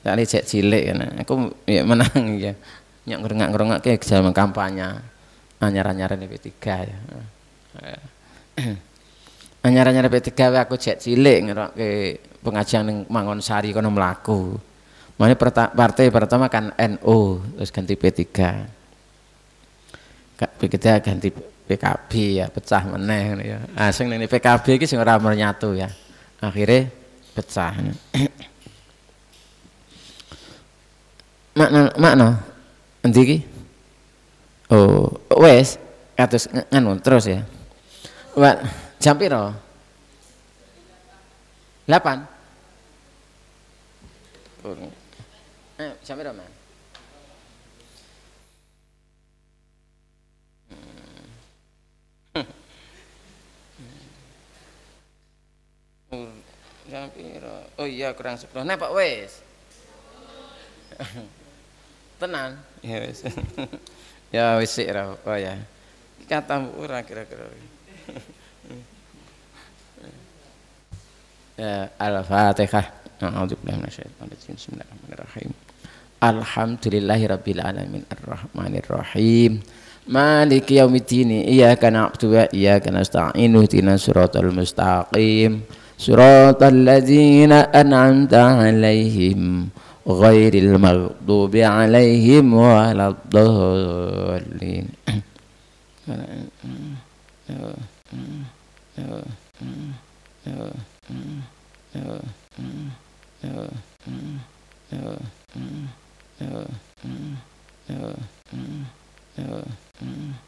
kali cek cilik ya. Aku ya menang ya. Nyok ngrengak ngerengak ke jaman kampanye. Anyar-anyar P3 ya. Eh. Anyar-anyar P3 aku cek cilik ngrengake pengajian ning sari kono mlaku. Mane partai pertama kan NU NO, terus ganti P3. Kak ganti PKB ya pecah meneng, ya. Ah sing ning PKB iki sing ora menyatu ya. Akhirnya pecah. makna makna endi iki? Oh, wes katus nganu terus ya. Wa jam piro? 8. Eh, jam piro, Mas? Jam piro? Oh iya kurang sepuluh Nah, Pak wes Tenan. Iya, ya wes ya wes sih ra oh ya. Kata murah kira-kira. Al-Fatihah. Bismillahirrahmanirrahim. Alhamdulillahirabbil alamin rahmanirrahim Maliki yaumiddin. Iyyaka na'budu wa iyyaka nasta'in. Ihdinas siratal mustaqim. صراط الذين أنعمت عليهم غير المغضوب عليهم ولا الضالين Mm-hmm.